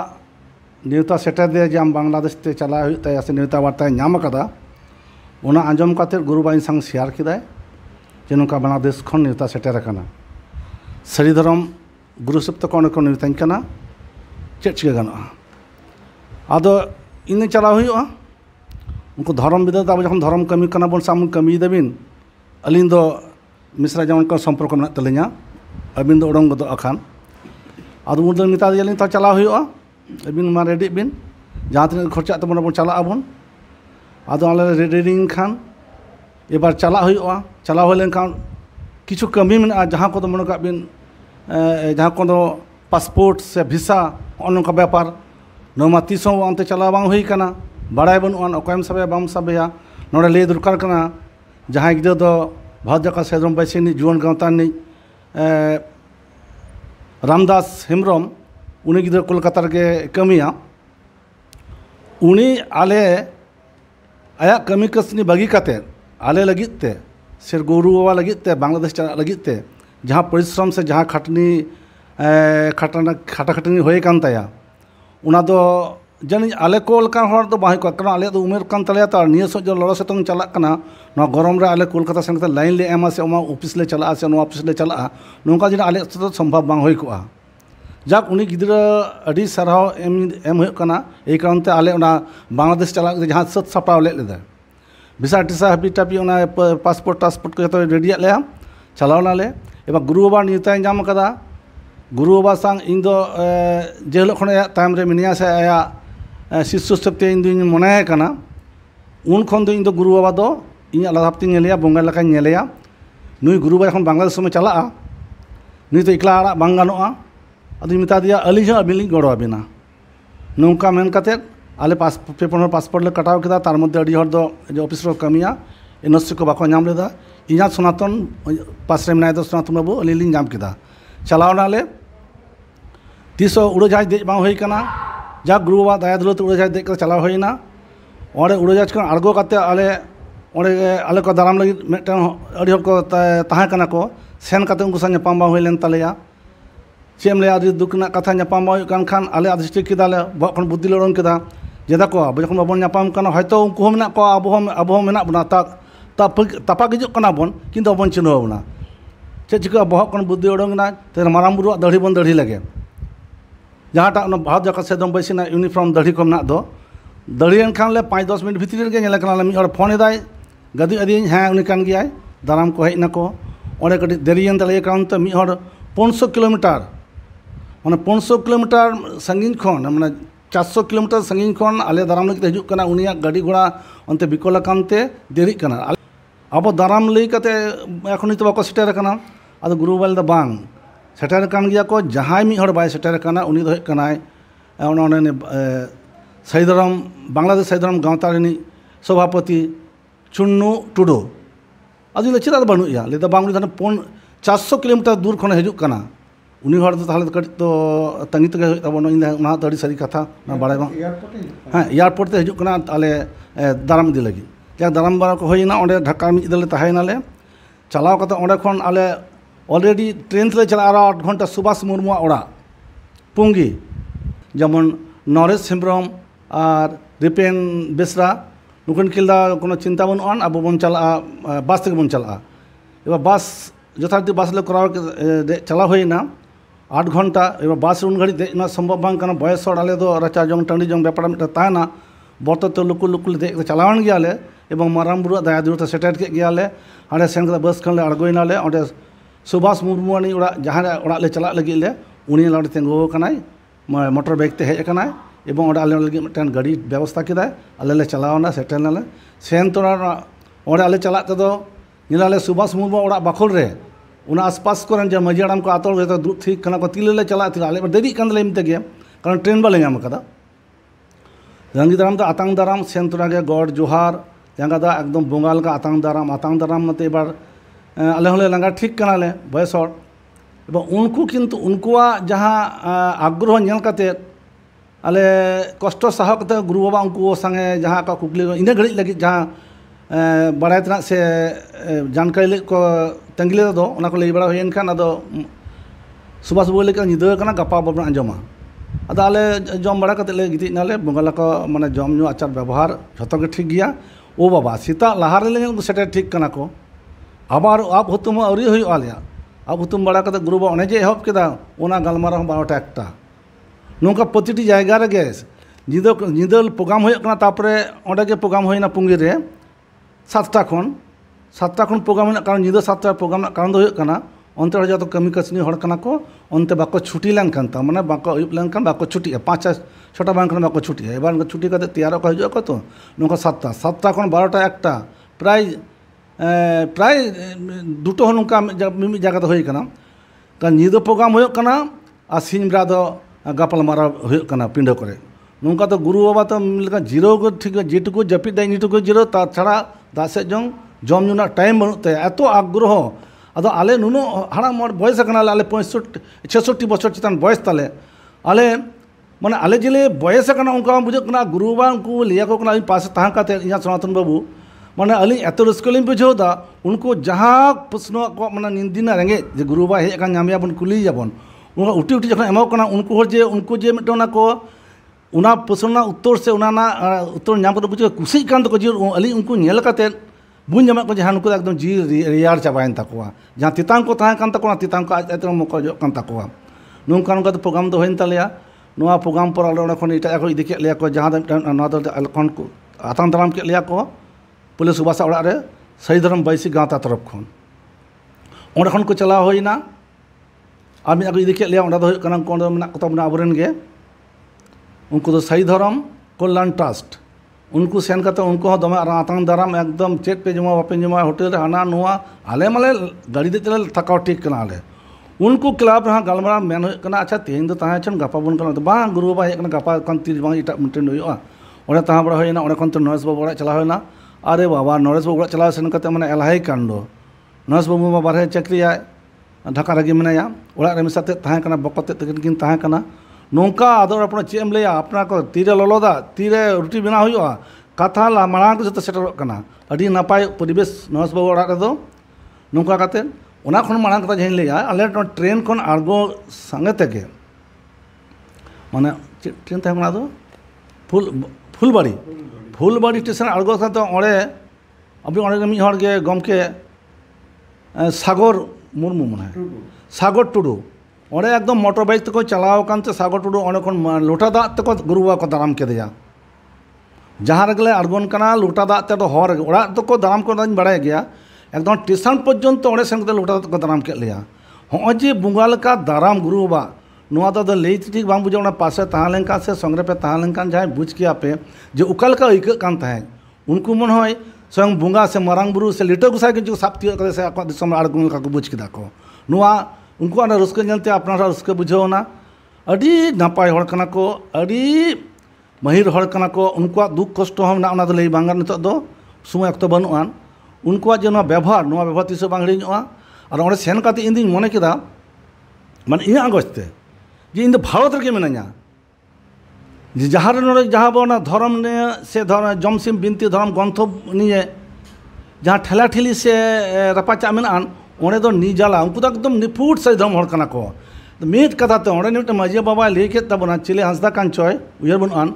ᱱᱮᱣᱛᱟ ᱥᱮᱴᱮᱨ ᱫᱮ ᱡᱮ ᱟᱢ ᱵᱟᱝᱞᱟᱫᱮᱥ ᱛᱮ ᱪᱟᱞᱟᱜ ᱦᱩᱭᱩᱜ ᱛᱟᱭᱟ ᱥᱮ ᱱᱮᱣᱛᱟ ᱵᱟᱨᱛᱟᱭ ᱧᱟᱢ ᱟᱠᱟᱫᱟ ᱚᱱᱟ ᱟᱸᱡᱚᱢ ᱠᱟᱛᱮᱫ ᱜᱩᱨᱩ ᱵᱟᱵᱟ ᱤᱧ ᱥᱟᱶ ᱥᱮᱭᱟᱨ ᱠᱮᱫᱟᱭ ᱡᱮ ᱱᱚᱝᱠᱟ ᱵᱟᱝᱞᱟᱫᱮᱥ ᱠᱷᱚᱱ ᱱᱮᱣᱛᱟ ᱥᱮᱴᱮᱨ ᱟᱠᱟᱱᱟ ᱥᱟᱹᱨᱤ ᱫᱷᱚᱨᱚᱢ ᱜᱩᱨᱩ ᱥᱮᱵ ᱛᱟᱠᱚ ᱚᱸᱰᱮ ᱠᱚ ᱱᱮᱣᱛᱟᱧ ᱠᱟᱱᱟ ᱪᱮᱫ ᱪᱤᱠᱟᱹ ᱜᱟᱱᱚᱜᱼᱟ ᱟᱫᱚ ᱤᱧ ᱪᱟᱞᱟᱣ ᱦᱩᱭᱩᱜᱼᱟ उनको धर्म विदा अब जो धर्म कमी करना बोल सामने कमी दबिन अलिन दो मिश्रा जमन का संपर्क में तलिया अबिन दो उड़ंग दो अखान अब उन दिन मिता दिया चला हुआ ᱟᱹᱵᱤᱱ ᱢᱟ ᱨᱮᱰᱤᱜ ᱵᱤᱱ ᱡᱟᱦᱟᱸ ᱛᱤᱱᱟᱹᱜ ᱠᱷᱚᱨᱪᱟᱜ ᱛᱟᱵᱚᱱᱟ ᱵᱚᱱ ᱪᱟᱞᱟᱜ ᱟᱵᱚᱱ ᱟᱫᱚ ᱟᱞᱮ ᱨᱮᱰᱤ ᱠᱷᱟᱱ ᱮᱵᱟᱨ ᱪᱟᱞᱟᱜ ᱦᱩᱭᱩᱜᱼᱟ ᱪᱟᱞᱟᱣ ᱦᱩᱭ ᱞᱮᱱᱠᱷᱟᱱ ᱠᱤᱪᱷᱩ ᱠᱟᱹᱢᱤ ᱢᱮᱱᱟᱜᱼᱟ ᱡᱟᱦᱟᱸ ᱠᱚᱫᱚ ᱢᱚᱱᱮ ᱠᱟᱜ ᱵᱤᱱ ᱡᱟᱦᱟᱸ ᱠᱚᱫᱚ ᱯᱟᱥᱯᱳᱨᱴ ᱥᱮ ᱵᱷᱤᱥᱟ ᱱᱚᱜᱼᱚ ᱱᱚᱝᱠᱟ ᱵᱮᱯᱟᱨ ᱱᱚᱣᱟ ᱛᱤᱥ ᱦᱚᱸ ᱚᱱᱛᱮ ᱪᱟᱞᱟᱣ ᱵᱟᱝ ᱦᱩᱭ ᱠᱟᱱᱟ ᱵᱟᱲᱟᱭ ᱵᱟᱹᱱᱩᱜᱼᱟ ᱚᱠᱚᱭᱮᱢ ᱥᱟᱵᱮᱭᱟ ᱵᱟᱢ ᱥᱟᱵᱮᱭᱟ ᱱᱚᱰᱮ ᱞᱟᱹᱭ ᱫᱚᱨᱠᱟᱨ ᱠᱟᱱᱟ ᱡᱟᱦᱟᱸᱭ ᱜᱤᱫᱽᱨᱟᱹ ᱫᱚ ᱵᱷᱟᱨᱚᱛ ᱡᱟᱠᱟᱛ ᱥᱮᱫᱨᱚᱢ ᱵᱟᱭᱥᱤ ᱨᱤᱱᱤᱡ ᱡᱩᱣᱟᱹᱱ ᱜᱟᱶᱛᱟ ᱨᱤᱱᱤᱡ ᱨᱟᱢᱫᱟᱥ ᱦᱮᱢᱵᱨᱚᱢ उन्नी गिर कलकार कमिया आले आया कमी कसनी बगी आले लगते से गौरवा लगते बांग्लादेश चलते जहाँ परिश्रम से जहाँ खाटनी खाटना खाटा खाटनी होता तो जानी आले तो को बाहर आल उमेर तलेया तो नहीं सब जो लड़ो तो सेतंग चलना गरम आल कलकता सेन लाइन लेमा से ऑफिस चलना से ऑफिस चलना नौका जिन आल सम्भव बाई को जक उन गाँव सारा एम ए कारण आलेदेश चलते जहाँ सत सापड़ा लेदे भिसा टीसा हापी टापी पासपोर्ट टासपोर्ट को जो रेडी ले चलावना ए गुरु बाबा न्यूता गुरु बाबा सा इन जे हिल खे मे से आया शीर्ष सबते मना उन खन दो गुरु बाबा इन आलदापती बंगा लेकिन नु गुरु बाबा जो बांगलेश चला तो एकला आड़ा बांगानों ᱟᱫᱚᱧ ᱢᱮᱛᱟ ᱫᱮᱭᱟ नौका ᱦᱚᱸ ᱟᱹᱵᱤᱱ ᱞᱤᱧ ᱜᱚᱲᱚ ᱟᱵᱤᱱᱟ ᱱᱚᱝᱠᱟ ᱢᱮᱱ ᱠᱟᱛᱮᱫ ᱟᱞᱮ ᱯᱟᱥ ᱯᱮ ᱯᱩᱱ ᱦᱚᱲ को बाको नाम लेदा सनातन पास रे मनाय सनातन बाबू अली लिंग तीस केदा चलावना ले जा गुरुवा दया दुलो तो उड़ोजाज देख कर चला होईना और उड़ोजाज कन अड़गो आले ओडे आले को दाराम लगी मेटन को सेन करते उनको संग पाम तलेया चेम लिया दुख कथा नाम खान अल सृष्टि के बहुत बुद्धि लड़न के चेदा को जो बाम उनको मे अब अब तपा गजन कि अब चिन्हना चे चिका बहुत खन बुद्धि उड़ोना माराम बुरु दाढ़ी बन दाढ़ी लगे जहाँ भारत जगह से बैसेना यूनिफॉर्म दढ़ी को दाढ़ी एन पाँच दस मिनट भितर मिट फोन गादी आदि हाँ उन्हीं गए दाराम को हेना को अरे कटी देरी दाड़े कारण तो मीह पौ किलोमीटर ᱢᱟᱱᱮ 500 ᱠᱤᱞᱳᱢᱤᱴᱟᱨ ᱥᱟᱺᱜᱤᱧ ᱠᱷᱚᱱ ᱢᱟᱱᱮ 400 ᱠᱤᱞᱳᱢᱤᱴᱟᱨ ᱥᱟᱺᱜᱤᱧ ᱠᱷᱚᱱ ᱟᱞᱮ ᱫᱟᱨᱟᱢ ᱞᱟᱹᱜᱤᱫ ᱦᱤᱡᱩᱜ ᱠᱟᱱᱟ ᱩᱱᱤᱭᱟᱜ ᱜᱟᱹᱰᱤ ᱜᱷᱚᱲᱟ ᱚᱱᱛᱮ ᱵᱤᱠᱚᱞ ᱟᱠᱟᱱᱛᱮ ᱫᱮᱨᱤᱜ ᱠᱟᱱᱟ ᱟᱵᱚ ᱫᱟᱨᱟᱢ ᱞᱟᱹᱭ ᱠᱟᱛᱮ ᱮᱠᱷᱚᱱ ᱱᱤᱛᱚᱜ ᱵᱟᱠᱚ ᱥᱮᱴᱮᱨ ᱟᱠᱟᱱᱟ ᱟᱫᱚ ᱜᱩᱨᱩ ᱵᱟᱵᱟ ᱞᱟᱹᱭᱫᱟ ᱵᱟᱝ ᱥᱮᱴᱮᱨ ᱟᱠᱟᱱ ᱜᱮᱭᱟ ᱠᱚ ᱡᱟᱦᱟᱸᱭ ᱢᱤᱫ ᱦᱚᱲ ᱵᱟᱭ ᱥᱮᱴᱮᱨ ᱟᱠᱟᱱᱟ ᱩᱱᱤ ᱫᱚ ᱦᱩᱭᱩᱜ ᱠᱟᱱᱟᱭ ᱚᱱᱮ ᱥᱟᱭᱫᱷᱚᱨᱚᱢ ᱵᱟᱝᱞᱟᱫᱮᱥ ᱥᱟᱭᱫᱷᱚᱨᱚᱢ ᱜᱟᱶᱛᱟ ᱨᱤᱱᱤᱡ ᱥᱚᱵᱷᱟᱯᱚᱛᱤ ᱪᱩᱱᱱᱩ ᱴᱩᱰᱩ ᱟᱫᱚ ᱪᱮᱫᱟᱜ ᱵᱟᱹᱱᱩᱜ ᱮᱭᱟ ᱞᱟᱹᱭᱫᱟ ᱵᱟᱝ ᱩᱱᱤ ᱫᱚ ᱯᱩᱱ ᱪᱟᱨᱥᱚ ᱠᱤᱞᱳᱢᱤᱴᱟᱨ ᱫᱩᱨ ᱠᱷᱚᱱᱮ ᱦᱤᱡᱩᱜ ᱠᱟᱱᱟ ᱩᱱᱤ ᱦᱚᱲ ᱫᱚ ᱛᱟᱦᱚᱞᱮ ᱠᱟᱹᱴᱤᱡ ᱫᱚ ᱛᱟᱺᱜᱤ ᱛᱮᱜᱮ ᱦᱩᱭᱩᱜ ᱛᱟᱵᱚᱱᱟ ᱤᱧ ᱚᱱᱟ ᱫᱚ ᱟᱹᱰᱤ ᱥᱟᱹᱨᱤ ᱠᱟᱛᱷᱟ ᱚᱱᱟ ᱵᱟᱲᱟᱭ ᱵᱟᱝ ᱦᱮᱸ ᱮᱭᱟᱨᱯᱳᱨᱴ ᱛᱮ ᱦᱤᱡᱩᱜ ᱠᱟᱱᱟ ᱟᱞᱮ ᱫᱟᱨᱟᱢ ᱤᱫᱤ ᱞᱟᱹᱜᱤᱫ ᱡᱟᱦᱟᱸ ᱫᱟᱨᱟᱢ ᱵᱟᱲᱟ ᱠᱚ ᱦᱩᱭᱮᱱᱟ ᱚᱸᱰᱮ ᱰᱷᱟᱠᱟ ᱢᱤᱫ ᱫᱤᱱᱞᱮ ᱛᱟᱦᱮᱸᱭᱮᱱᱟᱞᱮ ᱪᱟᱞᱟᱣ ᱠᱟᱛᱮ ᱚᱸᱰᱮ ᱠᱷᱚᱱ ᱟᱞᱮ ᱚᱞᱨᱮᱰᱤ ᱴᱨᱮᱱ ᱛᱮᱞᱮ ᱪᱟᱞᱟᱜᱼᱟ ᱟᱴ ᱜᱷᱚᱱᱴᱟ ᱥᱩᱵᱷᱟᱥ ᱢᱩᱨᱢᱩᱣᱟᱜ ᱚᱲᱟᱜ ᱯᱩᱝᱜᱤ ᱡᱮᱢᱚᱱ ᱱᱚᱨᱮᱥ ᱦᱮᱢᱵᱨᱚᱢ ᱟᱨ ᱨᱤᱯᱮᱱ ᱵᱮᱥᱨᱟ ᱱᱩᱠᱤᱱ ᱠᱤᱞᱫᱟ কোনো চিন্তা বানুন আবু বন চালা বাস থেকে বন চালা এবার বাস যথার্থ বাসলে করার চালা হয় না आठ घंटा एवं बस उन घड़ी देना संभव बांग बयस आले दो रचा जोंग टंडी जोंग बेपड़ा मिटा ताय ना बहुत तो लुकु लुकु ले देख चलावन गया ले एवं मराम बुरा दया दूर तो सेटेड के गया ले आने सेंग का बस कर ले ना अड़गोइनाले ओडे सुभाष मुर्मू उड़ा जहाँ जहां उड़ा ले चला लगी ले उनी लाड तेंगो कनाय मोटर बाइक ते है कनाय एवं ओडा ले लगी मिटन गाड़ी व्यवस्था किदा अले ले चलावना तो ना ले सेन ना ओडा ले चला तो तदो निलाले सुभाष मुर्मू ओडा बाखोल रहे ᱚᱱᱟ ᱟᱥᱯᱟᱥ ᱠᱚᱨᱮᱱ ᱡᱮ ᱢᱟᱹᱡᱷᱤ ᱦᱟᱲᱟᱢ ᱠᱚ ᱟᱛᱳ ᱦᱚᱲ ᱫᱩᱲᱩᱵ ᱴᱷᱤᱠ ᱠᱟᱱᱟ ᱠᱚ ᱛᱤᱞᱮᱞᱮ ᱪᱟᱞᱟᱜ ᱛᱤᱞᱟ ᱟᱞᱮ ᱫᱮᱨᱤᱜ ᱠᱟᱱ ᱫᱚᱞᱮ ᱮᱢᱛᱮ ᱜᱮᱭᱟ ᱠᱟᱨᱚᱱ ᱴᱨᱮᱱ ᱵᱟᱞᱮ ᱧᱟᱢ ᱟᱠᱟᱫᱟ ᱡᱟᱸᱜᱤ ᱫᱟᱨᱟᱢ ᱫᱚ ᱟᱛᱟᱝ ᱫᱟᱨᱟᱢ ᱥᱮᱱ ᱛᱚᱨᱟᱜᱮ ᱜᱚᱰ ᱡᱚᱦᱟᱨ ᱡᱟᱸᱜᱟ ᱫᱚ ᱮᱠᱫᱚᱢ ᱵᱚᱸᱜᱟ ᱞᱮᱠᱟ ᱟᱛᱟᱝ ᱫᱟᱨᱟᱢ ᱟᱛᱟᱝ ᱫᱟᱨᱟᱢ ᱢᱟᱛᱮ ᱮᱵᱟᱨ ᱟᱞᱮ ᱦᱚᱸᱞᱮ ᱞᱟᱸᱜᱟ ᱴᱷᱤᱠ ᱠᱟᱱᱟᱞᱮ ᱵᱚᱭᱮᱥ ᱦᱚᱲ ᱮᱵᱚᱝ ᱩᱱᱠᱩ ᱠᱤᱱᱛᱩ ᱩᱱᱠᱩᱣᱟᱜ ᱡᱟᱦᱟᱸ ᱟᱜᱽᱨᱚᱦᱚ ᱧᱮᱞ ᱠᱟᱛᱮᱫ ᱟᱞᱮ ᱠᱚᱥᱴᱚ ᱥᱟᱦᱟᱣ ᱠᱟᱛᱮᱫ ᱜᱩᱨᱩ ᱵᱟᱵᱟ ᱩᱱᱠᱩ ᱥᱟᱸᱜᱮ ᱡᱟᱦᱟᱸ ᱠᱚ ᱠᱩᱠᱞᱤ ᱤᱱᱟᱹ ᱜᱷᱟᱹᱲᱤᱡ ᱞᱟᱹᱜᱤᱫ ᱡᱟᱦᱟᱸ ᱵᱟᱲᱟᱭ ᱛᱮᱱᱟᱜ ᱥᱮ ᱡᱟᱱᱠᱟᱨᱤ ᱞᱟᱹᱜᱤᱫ ᱠᱚ ᱛᱟᱺᱜᱤ ᱞᱮᱫᱟ ᱫᱚ ᱚᱱᱟ ᱠᱚ ᱞᱟᱹᱭ ᱵᱟᱲᱟ ᱦᱩᱭᱮᱱ ᱠᱷᱟᱱ ᱟᱫᱚ ᱥᱩᱵᱷᱟ ᱥᱩᱵᱷᱟ ᱞᱮᱠᱟ ᱧᱤᱫᱟᱹ ᱠᱟᱱᱟ ᱜᱟᱯᱟ ᱵᱟᱵᱚᱱ ᱟᱸᱡᱚᱢᱟ ᱟᱫᱚ ᱟᱞᱮ ᱡᱚᱢ ᱵᱟᱲᱟ ᱠᱟᱛᱮᱫ ᱞᱮ ᱜᱤᱛᱤᱡ ᱱᱟᱞᱮ ᱵᱚᱸᱜᱟ ᱞᱟᱠᱟ ᱢᱟᱱᱮ ᱡᱚᱢ ᱧᱩ ᱟᱪᱟᱨ ᱵᱮᱵᱚᱦᱟᱨ ᱡᱷᱚᱛᱚ ᱜᱮ ᱴᱷᱤᱠ ᱜᱮᱭᱟ ᱳ ᱵᱟᱵᱟ ᱥᱮᱛᱟᱜ ᱞᱟᱦᱟ ᱨᱮᱞᱮ ᱧᱮᱞ ᱥᱮᱴᱮᱨ ᱴᱷᱤᱠ ᱠᱟᱱᱟ ᱠᱚ ᱟᱵᱟᱨ ᱟᱵ ᱦᱩᱛᱩᱢ ᱦᱚᱸ ᱟᱹᱣᱨᱤ ᱦᱩᱭᱩᱜᱼᱟ ᱟᱞᱮᱭᱟᱜ ᱟᱵ ᱦᱩᱛᱩᱢ ᱵᱟᱲᱟ ᱠᱟᱛᱮᱫ ᱜᱩᱨᱩᱵᱟ ᱚᱱᱮ ᱡᱮ ᱮᱦᱚᱵ ᱠᱮᱫᱟ ᱚᱱᱟ ᱜᱟᱞᱢᱟᱨᱟᱣ ᱦᱚᱸ ᱵᱟᱨᱚᱴᱟ ᱮᱠᱴᱟ ᱱᱚᱝᱠᱟ ᱯᱨᱚᱛᱤᱴᱤ ᱡᱟᱭᱜᱟ ᱨᱮᱜᱮ ᱧᱤᱫᱟᱹ ᱧᱤᱫᱟᱹ ᱯᱨᱳᱜᱨᱟᱢ ᱦᱩᱭᱩᱜ ᱠᱟᱱᱟ ᱛᱟᱨᱯᱚᱨᱮ ᱚᱸᱰᱮ ᱜᱮ ᱯᱨᱳᱜᱨᱟᱢ ᱦᱩᱭᱱᱟ ᱯᱩᱸᱜᱤ ᱨᱮ ᱥᱟᱛᱴᱟ ᱠᱷᱚᱱ ᱥᱟᱛᱴᱟ ᱠᱷᱚᱱ ᱯᱨᱳᱜᱨᱟᱢ ᱢᱮᱱᱟᱜ ᱠᱟᱨᱚᱱ ᱧᱤᱫᱟᱹ ᱥᱟᱛᱴᱟ ᱯᱨᱳᱜᱨᱟᱢ ᱨᱮᱱᱟᱜ ᱠᱟᱨᱚᱱ ᱫᱚ ᱦᱩᱭᱩᱜ ᱠᱟᱱᱟ ᱚᱱᱛᱮ ᱨᱮ ᱡᱚᱛᱚ ᱠᱟᱹᱢᱤ ᱠᱟᱹᱥᱱᱤ ᱦᱚᱲ ᱠᱟᱱᱟ ᱠᱚ ᱚᱱᱛᱮ ᱵᱟᱠᱚ ᱪᱷᱩᱴᱤ ᱞᱮᱱᱠᱷᱟᱱ ᱛᱟᱨ ᱢᱟᱱᱮ ᱵᱟᱠᱚ ᱟᱹᱭᱩᱵ ᱞᱮᱱᱠᱷᱟᱱ ᱵᱟᱠᱚ ᱪᱷᱩᱴᱤᱜᱼᱟ ᱯᱟᱸᱪᱴᱟ ᱪᱷᱚᱴᱟ ᱵᱟᱝ ᱠᱷᱟᱱ ᱵᱟᱠᱚ ᱪᱷᱩᱴᱤᱜᱼᱟ ᱮᱵᱟᱨ ᱪᱷᱩᱴᱤ ᱠᱟᱛᱮ ᱛᱮᱭᱟᱨᱚᱜ ᱠᱚ ᱦᱤᱡᱩᱜ ᱟᱠᱚ ᱛᱚ ᱱᱚᱝᱠᱟ ᱥᱟᱛᱴᱟ ᱥᱟᱛᱴᱟ ᱠᱷᱚᱱ ᱵᱟᱨᱚᱴᱟ ᱮᱠᱴᱟ ᱯᱨᱟᱭ প্রায় দুটো হল নৌকা মিমিদ জায়গাতে হয়ে কানা কারণ নিদ প্রোগ্রাম হয়ে কানা আর সিনবেলা তো গাপাল মারা হয়ে কানা পিণ্ড করে নৌকা তো গুরু বাবা তো জিরো ঠিক যেটুকু জাপিদ দেয় নিটুকু জিরো তাছাড়া দাসের জন্য जम जो टाइम बनूते एत आग्रह अब आले नुनो हाड़ा बयस आले पैंसठ छसठ बस चितान बयस ताले आले मैं आले जिले बयस बुझेना गुरु को लिया को पास इंटर सनातन बाबू मैं अली एत रही बुझे उन जहाँ प्रश्न को मैं निंदा रेगे गुरु बाबा हेकान नाम कुली जबन उठी उठी जो एमकना उनको जे उनको जे मिटना को प्रश्न उत्तर से उत्तर नाम बुझे तो कुछ अली उनको बुझ को जहाँ नुक एकदम जी रेयर चाबाइन तक जहाँ तितान को तहन तक तितान को आज मुकोजन तक नौकान प्रोग्राम तो होता प्रोग्राम पर इटा को इदी के जहाँ आतान दाम के पुलिस सुभाषा ओर सही धर्म बैसी गाँता तरफ खन को चला होना और मैं आगू इदी के अब उनको सही धर्म कल्याण ट्रस्ट उनको सेन ᱠᱟᱛᱮ उनको हाँ दमे आतंक दाराम एकदम चेक पे जमा ᱡᱚᱢᱟ जमा ᱡᱚᱢᱟ ᱦᱳᱴᱮᱞ ᱨᱮ ᱦᱟᱱᱟ ᱱᱚᱣᱟ ᱟᱞᱮ चले थका ठीक ᱛᱮᱞᱮ ᱛᱷᱟᱠᱟᱣ उनको क्लाब रहा गलमरा मेन होना अच्छा तेहन दो तो ताहन गपा बन करना तो बांग गुरु बाबा हेकना गपा कन तिर बांग इटा मिटन होया ओने तहाँ बड़ा होयना ओने कन तो नरेश बाबू बड़ा चला होयना अरे बाबा नरेश बाबू बड़ा चला सेन कते माने एलाही कांडो नरेश बाबू मा बारहे चक्रिया ढाका रगे मेनाया ओड़ा रे मिसाते ताहन कना बकते तकिन किन ताहन कना ᱱᱚᱝᱠᱟ ᱟᱫᱚ ᱟᱯᱱᱟ ᱪᱮᱫ ᱮᱢ ᱞᱟᱹᱭᱟ ᱟᱯᱱᱟ ᱠᱚ ᱛᱤᱨᱮ ᱞᱚᱞᱚᱫᱟ ᱛᱤᱨᱮ ᱨᱩᱴᱤ ᱵᱮᱱᱟᱣ ᱦᱩᱭᱩᱜᱼᱟ ᱠᱟᱛᱷᱟ ᱢᱟᱲᱟᱝ ᱛᱮ ᱡᱚᱛᱚ ᱥᱮᱴᱮᱨᱚᱜ ᱠᱟᱱᱟ ᱟᱹᱰᱤ ᱱᱟᱯᱟᱭ ᱯᱚᱨᱤᱵᱮᱥ ᱱᱚᱨᱮᱥ ᱵᱟᱹᱵᱩ ᱚᱲᱟᱜ ᱨᱮᱫᱚ ᱱᱚᱝᱠᱟ ᱠᱟᱛᱮᱫ ᱚᱱᱟ ᱠᱷᱚᱱ ᱢᱟᱲᱟᱝ ᱠᱟᱛᱷᱟ ᱡᱟᱦᱟᱸᱧ ᱞᱟᱹᱭᱟ ᱟᱞᱮ ᱱᱚᱣᱟ ᱴᱨᱮᱱ ᱠᱷᱚᱱ ᱟᱬᱜᱚ ᱥᱟᱸᱜᱮ ᱛᱮᱜᱮ ᱢᱟᱱᱮ ᱪᱮᱫ ᱴᱨᱮᱱ ᱛᱟᱦᱮᱸ ᱠᱟᱱᱟ ᱟᱫᱚ ᱯᱷᱩᱞ ᱯᱷᱩᱞᱵᱟᱲᱤ ᱯᱷᱩᱞᱵᱟᱲᱤ ᱴᱮᱥᱚᱱ ᱟᱬᱜᱚ ᱠᱟᱛᱮᱫ ᱚᱸᱰᱮ ᱟᱵᱚ ᱚᱸᱰᱮ ᱢᱤᱫ ᱦᱚᱲ ᱜᱮ ᱜᱚᱢᱠᱮ ᱥᱟᱜᱚᱨ ᱢᱩᱨᱢᱩ ᱢᱚᱱᱮ ᱥᱟᱜᱚᱨ ᱴᱩᱰᱩ ᱚᱸᱰᱮ ᱮᱠᱫᱚᱢ ᱢᱚᱴᱚᱨ ᱵᱟᱭᱤᱠ ᱛᱮᱠᱚ ᱪᱟᱞᱟᱣ ᱟᱠᱟᱱᱛᱮ ᱥᱟᱜᱚᱨ ᱴᱩᱰᱩ ᱚᱸᱰᱮ ᱠᱷᱚᱱ ᱞᱚᱴᱟ ᱫᱟᱜ ᱛᱮᱠᱚ ᱜᱩᱨᱩᱣᱟ ᱠᱚ ᱫᱟᱨᱟᱢ ᱠᱮᱫᱮᱭᱟ ᱡᱟᱦᱟᱸ ᱨᱮᱜᱮᱞᱮ ᱟᱬᱜᱚᱱ ᱠᱟᱱᱟ ᱞᱚᱴᱟ ᱫᱟᱜ ᱛᱮᱫᱚ ᱦᱚᱨ ᱨᱮᱜᱮ ᱚᱲᱟᱜ ᱫᱚᱠᱚ ᱫᱟᱨᱟᱢ ᱠᱚᱫᱚᱧ ᱵᱟᱲᱟᱭ ᱜᱮᱭᱟ ᱮᱠᱫᱚᱢ ᱴᱮᱥᱚᱱ ᱯᱚᱨᱡᱚᱱᱛᱚ ᱚᱸᱰᱮ ᱥᱮᱱ ᱠᱟᱛᱮ ᱞᱚᱴᱟ ᱫᱟᱜ ᱛᱮᱠᱚ ᱫᱟᱨᱟᱢ ᱠᱮᱫ ᱞᱮᱭᱟ ᱦᱚᱸᱜᱼᱚᱭ ᱡᱮ ᱵᱚᱸᱜᱟ ᱞᱮᱠᱟ ᱫᱟᱨᱟᱢ ᱜᱩᱨᱩ ᱵᱟᱵᱟ ᱱᱚᱣᱟ ᱫᱚ ᱞᱟᱹᱭ ᱴᱷᱤᱠ ᱵᱟᱝ ᱵᱩᱡᱷᱟᱹᱜᱼᱟ ᱚᱱᱟ ᱯᱟᱥᱮ ᱛᱟᱦᱮᱸ ᱞᱮᱱᱠᱷᱟᱱ ᱥᱮ ᱥᱚᱝᱜᱨᱮ ᱯᱮ ᱛᱟᱦᱮᱸ ᱞᱮᱱᱠᱷᱟᱱ ᱡᱟᱦᱟᱸᱭ ᱵᱩᱡᱽ ᱠᱮᱭᱟ ᱯᱮ ᱡᱮ ᱚᱠᱟ ᱞᱮᱠᱟ ᱟᱹᱭᱠᱟᱹᱜ ᱠᱟᱱ ᱛᱟᱦᱮᱸᱫ ᱩᱱᱠᱩ ᱢᱚᱱᱮ ᱦᱚᱭ ᱥᱚᱭᱚᱝ ᱵᱚᱸᱜᱟ ᱥᱮ ᱢᱟᱨᱟᱝ ᱵᱩᱨᱩ ᱥᱮ ᱞᱤᱴᱟᱹ ᱜᱚᱸᱥᱟᱭ ᱠᱤᱪᱷᱩ ᱥᱟᱵ ᱛᱤᱭᱳᱜ ᱠᱟᱫᱟ ᱥᱮ ᱟᱠᱚᱣᱟᱜ ᱫᱤᱥᱚᱢ ᱨᱮ ᱟᱬᱜᱚᱱ ᱞᱮᱠᱟ ᱠᱚ ᱵᱩᱡᱽ ᱠᱮᱫᱟ ᱠᱚ ᱱᱚᱣᱟ उनको रस्क नलते अपना रस्क बुझावना नपाय को महिर को उनको दुख कष्ट तो तो तो होना लई बांगा नितोद समय अक्त बनुआन उनको जे व्यवहार ना व्यवहार तीस बांग हिड़िजोआ और और सेन इन दी मन केदा मान इन आगजते जे इन भारत रे मिना जहाँ जहाँ रे नोरे धर्म से धर्म जमसिम बिनती धर्म ग्रंथ निये जहाँ ठेला ठेली से रापाचा मेनान ᱚᱸᱰᱮ ᱱᱤᱡᱟᱞᱟ ᱩᱱᱠᱩ ᱫᱚ ᱮᱠᱫᱚᱢ ᱱᱤᱯᱷᱩᱴ ᱥᱟᱹᱨᱤ ᱫᱷᱚᱨᱚᱢ ᱦᱚᱲ ᱠᱟᱱᱟ ᱠᱚ ᱢᱤᱫ ᱠᱟᱛᱷᱟᱛᱮ ᱚᱸᱰᱮ ᱢᱤᱫᱴᱮᱱ ᱢᱟᱹᱡᱷᱤ ᱵᱟᱵᱟᱭ ᱞᱟᱹᱭ ᱠᱮᱫ ᱛᱟᱵᱚᱱᱟ ᱪᱮᱞᱮ ᱦᱟᱸᱥᱫᱟ ᱠᱟᱱ ᱪᱚᱭ ᱩᱭᱦᱟᱹᱨ ᱵᱟᱹᱱᱩᱜ ᱟᱱ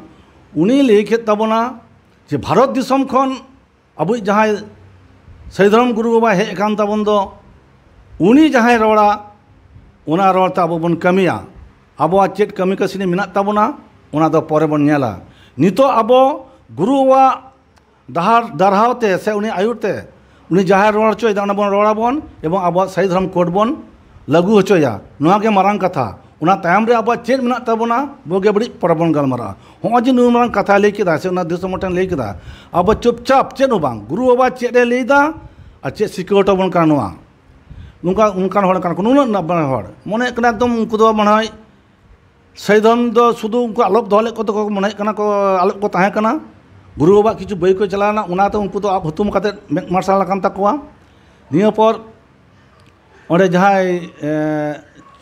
ᱩᱱᱤ ᱞᱟᱹᱭ ᱠᱮᱫ ᱛᱟᱵᱚᱱᱟ ᱡᱮ ᱵᱷᱟᱨᱚᱛ ᱫᱤᱥᱚᱢ ᱠᱷᱚᱱ ᱟᱵᱚᱭᱤᱡ ᱡᱟᱦᱟᱸᱭ ᱥᱟᱹᱨᱤ ᱫᱷᱚᱨᱚᱢ ᱜᱩᱨᱩ ᱵᱟᱵᱟᱭ ᱦᱮᱡ ᱟᱠᱟᱱ ᱛᱟᱵᱚᱱ ᱫᱚ ᱩᱱᱤ ᱡᱟᱦᱟᱸᱭ ᱨᱚᱲᱟ ᱚᱱᱟ ᱨᱚᱲᱛᱮ ᱟᱵᱚ ᱵᱚᱱ ᱠᱟᱹᱢᱤᱭᱟ ᱟᱵᱚᱣᱟᱜ ᱪᱮᱫ ᱠᱟᱹᱢᱤ ᱠᱟᱹᱥᱱᱤ ᱢᱮᱱᱟᱜ ᱛᱟᱵᱚᱱᱟ ᱚᱱᱟ ᱫᱚ ᱯᱚᱨᱮ ᱵᱚᱱ ᱧᱮᱞᱟ ᱱᱤᱛᱚᱜ ᱟᱵᱚ ᱜᱩᱨᱩᱣᱟᱜ ᱰᱟᱦᱟᱨ ᱰᱟᱨᱦᱟᱣᱛᱮ ᱥᱮ ᱩᱱᱤ ᱟᱹᱭᱩᱨᱛᱮ ᱩᱱᱤ ᱡᱟᱦᱟᱸᱭ ᱨᱚᱲ ᱦᱚᱪᱚᱭᱮᱫᱟ ᱚᱱᱟ ᱵᱚᱱ ᱨᱚᱲ ᱟᱵᱚᱱ ᱮᱵᱚᱝ ᱟᱵᱚᱣᱟᱜ ᱥᱟᱹᱨᱤ ᱫᱷᱚᱨᱚᱢ ᱠᱳᱰ ᱵᱚᱱ ᱞᱟᱹᱜᱩ ᱦᱚᱪᱚᱭᱟ ᱱᱚᱣᱟ ᱜᱮ ᱢᱟᱨᱟᱝ ᱠᱟᱛᱷᱟ ᱚᱱᱟ ᱛᱟᱭᱚᱢ ᱨᱮ ᱟᱵᱚᱣᱟᱜ ᱪᱮᱫ ᱢᱮᱱᱟᱜ ᱛᱟᱵᱚᱱᱟ ᱵᱳᱜᱮ ᱵᱟᱹᱲᱤᱡ ᱯᱚᱨᱮ ᱵᱚᱱ ᱜᱟᱞᱢᱟᱨᱟᱜᱼᱟ ᱦᱚᱸᱜᱼᱚᱭ ᱡᱮ ᱱᱩᱱ ᱢᱟᱨᱟᱝ ᱠᱟᱛᱷᱟᱭ ᱞᱟᱹᱭ ᱠᱮᱫᱟ ᱥᱮ ᱚᱱᱟ ᱫᱤᱥᱚᱢ ᱢᱤᱫᱴᱮᱱ ᱞᱟᱹᱭ ᱠᱮᱫᱟ ᱟᱵᱚ ᱪᱩᱯᱪᱟᱯ ᱪᱮᱫ ᱦᱚᱸ ᱵᱟᱝ ᱜᱩᱨᱩ ᱵᱟᱵᱟ ᱪᱮᱫ ᱮ ᱞᱟᱹᱭᱫᱟ ᱟᱨ ᱪᱮᱫ ᱥᱤᱠᱟᱹᱣᱴ ᱟᱵᱚᱱ ᱠᱟᱱᱟ ᱱᱚᱣᱟ ᱱᱚᱝᱠᱟ ᱚᱱᱠᱟᱱ ᱦᱚᱲ ᱠᱟᱱᱟ ᱠᱚ ᱱᱩᱱᱟᱹᱜ ᱱᱟᱯᱟᱭ ᱦᱚᱲ ᱢᱚᱱᱮ ᱠᱟᱱᱟ ᱮᱠᱫᱚᱢ ᱩᱱᱠᱩ ᱫᱚ ᱢᱚᱱᱮ ᱦᱚᱭ ᱥᱟᱹᱭ ᱫᱚ ᱥᱩᱫᱷᱩ ᱩᱱᱠᱩ ᱟᱞᱚᱯ ᱫᱚᱦᱚ ᱞᱮᱫ ᱠᱚᱛᱮ ᱠᱚ ᱢᱚᱱᱮᱭᱮᱫ ᱠᱟᱱᱟ ᱠᱚ ᱟᱞᱚᱯ ᱠᱚ ᱛᱟᱦᱮᱸ ᱠᱟᱱᱟ ᱜᱩᱨᱩ ᱵᱟᱵᱟᱣᱟᱜ ᱠᱤᱪᱷᱩ ᱵᱳᱭ ᱠᱚ ᱪᱟᱞᱟᱣᱱᱟ ᱚᱱᱟᱛᱮ ᱩᱱᱠᱩ ᱫᱚ ᱟᱵ ᱦᱩᱛᱩᱢ ᱠᱟᱛᱮᱫ ᱢᱮᱫ ᱢᱟᱨᱥᱟᱞ ᱟᱠᱟᱱ ᱛᱟᱠᱚᱣᱟ ᱱᱤᱭᱟᱹ ᱯᱚᱨ ᱚᱸᱰᱮ ᱡᱟᱦᱟᱸᱭ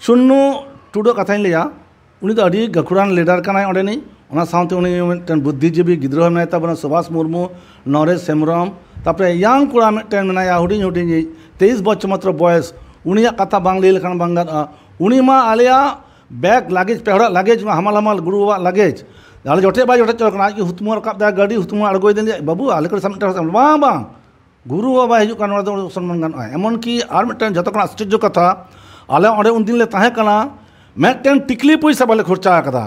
ᱪᱩᱱᱱᱩ ᱴᱩᱰᱩ ᱠᱟᱛᱷᱟᱧ ᱞᱟᱹᱭᱟ ᱩᱱᱤ ᱫᱚ ᱟᱹᱰᱤ ᱜᱟᱹᱠᱷᱩᱲᱟᱱ ᱞᱤᱰᱟᱨ ᱠᱟᱱᱟᱭ ᱚᱸᱰᱮᱱᱤᱡ ᱚᱱᱟ ᱥᱟᱶᱛᱮ ᱩᱱᱤ ᱢᱤᱫᱴᱮᱱ ᱵᱩᱫᱽᱫᱷᱤᱡᱤᱵᱤ ᱜᱤᱫᱽᱨᱟᱹ ᱦᱚᱸ ᱢᱮᱱᱟᱭ ᱛᱟᱵᱚᱱᱟ ᱥᱩᱵᱷᱟᱥ ᱢᱩᱨᱢᱩ ᱱᱚᱨᱮᱥ ᱦᱮᱢᱵᱨᱚᱢ ᱛᱟᱨᱯᱚᱨᱮ ᱭᱟᱝ ᱠᱚᱲᱟ ᱢᱤᱫᱴᱮᱱ ᱢᱮᱱᱟᱭᱟ ᱦᱩᱰᱤᱧ ᱦᱩᱰᱤᱧᱤᱡ ᱛᱮᱭᱤᱥ ᱵᱚᱪᱷᱚᱨ ᱢᱟᱛᱨᱚ ᱵᱚᱭᱮᱥ ᱩᱱᱤᱭᱟᱜ ᱠᱟᱛᱷᱟ ᱵᱟᱝ ᱞᱟᱹᱭ ᱞᱮᱠᱷᱟᱱ ᱵᱟᱝ ᱜᱟᱱᱚᱜᱼᱟ ᱩᱱᱤ ᱢᱟ ᱟᱞᱮᱭᱟᱜ ᱵᱮᱜᱽ ᱞᱟᱜᱮᱡᱽ ᱯᱮ ᱦᱚᱲᱟᱜ ᱞᱟᱜᱮᱡᱽ ᱦᱟᱢᱟᱞ ᱦᱟᱢᱟᱞ ᱜᱩᱨᱩ ᱵᱟᱵᱟᱣᱟᱜ ᱞᱟᱜᱮᱡᱽ ᱟᱞᱮ ᱡᱚᱴᱮᱫ ᱵᱟᱭ ᱡᱚᱴᱮᱫ ᱪᱚᱞ ᱠᱟᱱᱟ ᱟᱡ ᱦᱩᱛᱢᱟᱹ ᱨᱟᱠᱟᱵ ᱫᱟ ᱜᱟᱹᱰᱤ ᱦᱩᱛᱢᱟᱹ ᱟᱬᱜᱚᱭ ᱫᱮᱱ ᱵᱟᱹᱵᱩ ᱟᱞᱮ ᱠᱚ ᱥᱟᱢ ᱢᱤᱫᱴᱟᱝ ᱵᱟᱝ ᱵᱟᱝ ᱜᱩᱨᱩ ᱵᱟᱵᱟ ᱦᱤᱡᱩᱜ ᱠᱟᱱ ᱱᱚᱣᱟ ᱫᱚ ᱥᱚᱱᱢᱟᱱ ᱜᱟᱱᱚᱜᱼᱟ ᱮᱢᱚᱱ ᱠᱤ ᱟᱨ ᱢᱤᱫᱴᱟᱝ ᱡᱚᱛᱚ ᱠᱷᱚᱱ ᱟᱥᱪᱚᱨᱡᱚ ᱠᱟᱛᱷᱟ ᱟᱞᱮ ᱚᱸᱰᱮ ᱩᱱᱫᱤᱱ ᱞᱮ ᱛᱟᱦᱮᱸ ᱠᱟᱱᱟ ᱢᱤᱫᱴᱮᱱ ᱴᱤᱠᱞᱤ ᱯᱚᱭᱥᱟ ᱵᱟᱞᱮ ᱠᱷᱚᱨᱪᱟ ᱟᱠᱟᱫᱟ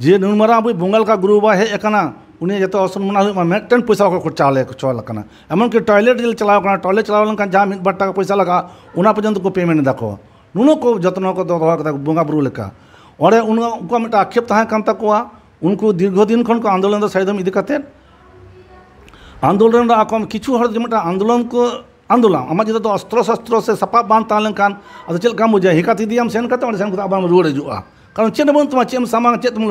ᱡᱮ ᱱᱩᱱ ᱢᱟᱨᱟᱝ ᱟᱵᱚ ᱵᱚᱸᱜᱟ ᱞᱮᱠᱟ ᱜᱩᱨᱩ ᱵᱟᱵᱟ ᱦᱮᱡ ᱟᱠᱟᱱᱟ उन्हें जो असम्मान हुआ मेटन पैसा को खर्चा ले चलना एमन की टॉयलेट ले चलाव टॉयलेट चलाव लेकिन जहाँ मिल बार टाका पैसा लगा उना पर्यंत को पेमेंट दाको नुनो को जतन को दो बोंगा बुरु लेका ᱚᱸᱰᱮ ᱩᱱᱠᱩ ᱢᱤᱫᱴᱟᱝ ᱟᱠᱷᱮᱯ ᱛᱟᱦᱮᱸ ᱠᱟᱱ आंदोलन ᱩᱱᱠᱩ ᱫᱤᱨᱜᱷᱚᱫᱤᱱ ᱠᱷᱚᱱ ᱠᱚ आंदोलन को आंदोलन आम जो तो अस्त्र शस्त्र से सपा बान तालन कान अब चल काम बुझे हिकात इदीम सेन अब रुड़ हजूआ कारण चेन बन तुम चेम सामान चेत तुम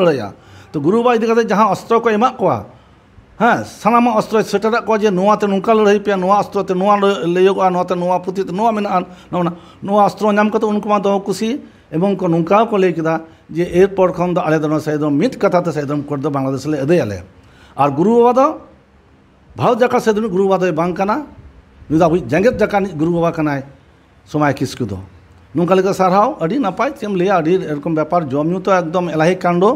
तो गुरु बाई जहाँ अस्त्र को एमा को हाँ सामान अस्त्र सेटर को जे नोआते लड़ाई पे नोआ अस्त्र ते मेना अस्त्र उनको दो कुसी एरपर खन आलेदमित कथा सैदम को बांगलेश एदेले और गुरुबाबा तो भारत जका सैदम गुरुबाबाद जेगे जका गुरुबाबा सोमाय किसकुद नौका सारा नपाय चम लिया रखम बेपार जमू तो एकदम एलाह कांडो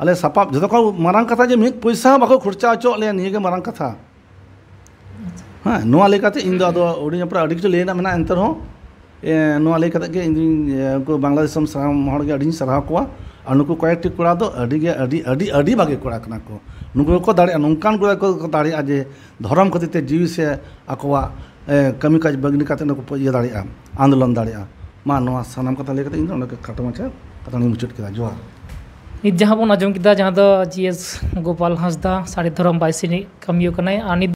अल सपा जो मारंग कथा जो मीद पैसा बाको खर्चा अच्छा निये मारंग ना हाँ नाते इन दो अड़ी जपरा लेना एंतर हूँ ᱱᱚᱣᱟ ᱞᱟᱹᱭ ᱠᱟᱛᱮᱫ ᱜᱮ ᱤᱧᱫᱩᱧ ᱩᱱᱠᱩ ᱵᱟᱝᱞᱟ ᱫᱤᱥᱚᱢ ᱥᱟᱱᱟᱢ ᱦᱚᱲ ᱜᱮ ᱟᱹᱰᱤᱧ ᱥᱟᱨᱦᱟᱣ ᱠᱚᱣᱟ ᱟᱨ ᱱᱩᱠᱩ ᱠᱚᱭᱮᱠᱴᱤ ᱠᱚᱲᱟ ᱫᱚ ᱟᱹᱰᱤ ᱜᱮ ᱟᱹᱰᱤ ᱟᱹᱰᱤ ᱟᱹᱰᱤ ᱵᱷᱟᱜᱮ ᱠᱚᱲᱟ ᱠᱟᱱᱟ ᱠᱚ ᱱᱩᱠᱩ ᱠᱚ ᱫᱟᱲᱮᱭᱟᱜᱼᱟ ᱱᱚᱝᱠᱟᱱ ᱠᱚᱲᱟ ᱠᱚ ᱫᱟᱲᱮᱭᱟᱜᱼᱟ ᱡᱮ ᱫᱷᱚᱨᱚᱢ ᱠᱷᱟᱹᱛᱤᱨ ᱛᱮ ᱡᱤᱣᱤ ᱥᱮ ᱟᱠᱚᱣᱟᱜ ᱠᱟᱹᱢᱤ ᱠᱟᱡᱽ ᱵᱟᱹᱜᱤ ᱠᱟᱛᱮᱫ ᱱᱩᱠᱩ ᱤᱭᱟᱹ ᱫᱟᱲᱮᱭᱟᱜᱼᱟ ᱟᱱᱫᱳᱞᱚᱱ ᱫᱟᱲᱮᱭᱟᱜᱼᱟ ᱢᱟ ᱱᱚᱣᱟ ᱥᱟᱱᱟᱢ ᱠᱟᱛᱷᱟ ᱞᱟᱹᱭ ᱠᱟᱛᱮᱫ ᱤᱧ ᱫᱚ ᱚᱸᱰᱮ ᱠᱷᱟᱴᱚ ᱢᱟᱪᱷᱟ ᱠᱟᱛᱷᱟᱧ ᱢᱩᱪᱟᱹᱫ ᱠᱮᱫᱟ ᱡᱚᱦᱟᱨ नित जहाँ बन आजम किदा जहाँ दा जी एस गोपाल हांसदा सारे धर्म बाइसिनी कमियो कनाय आनी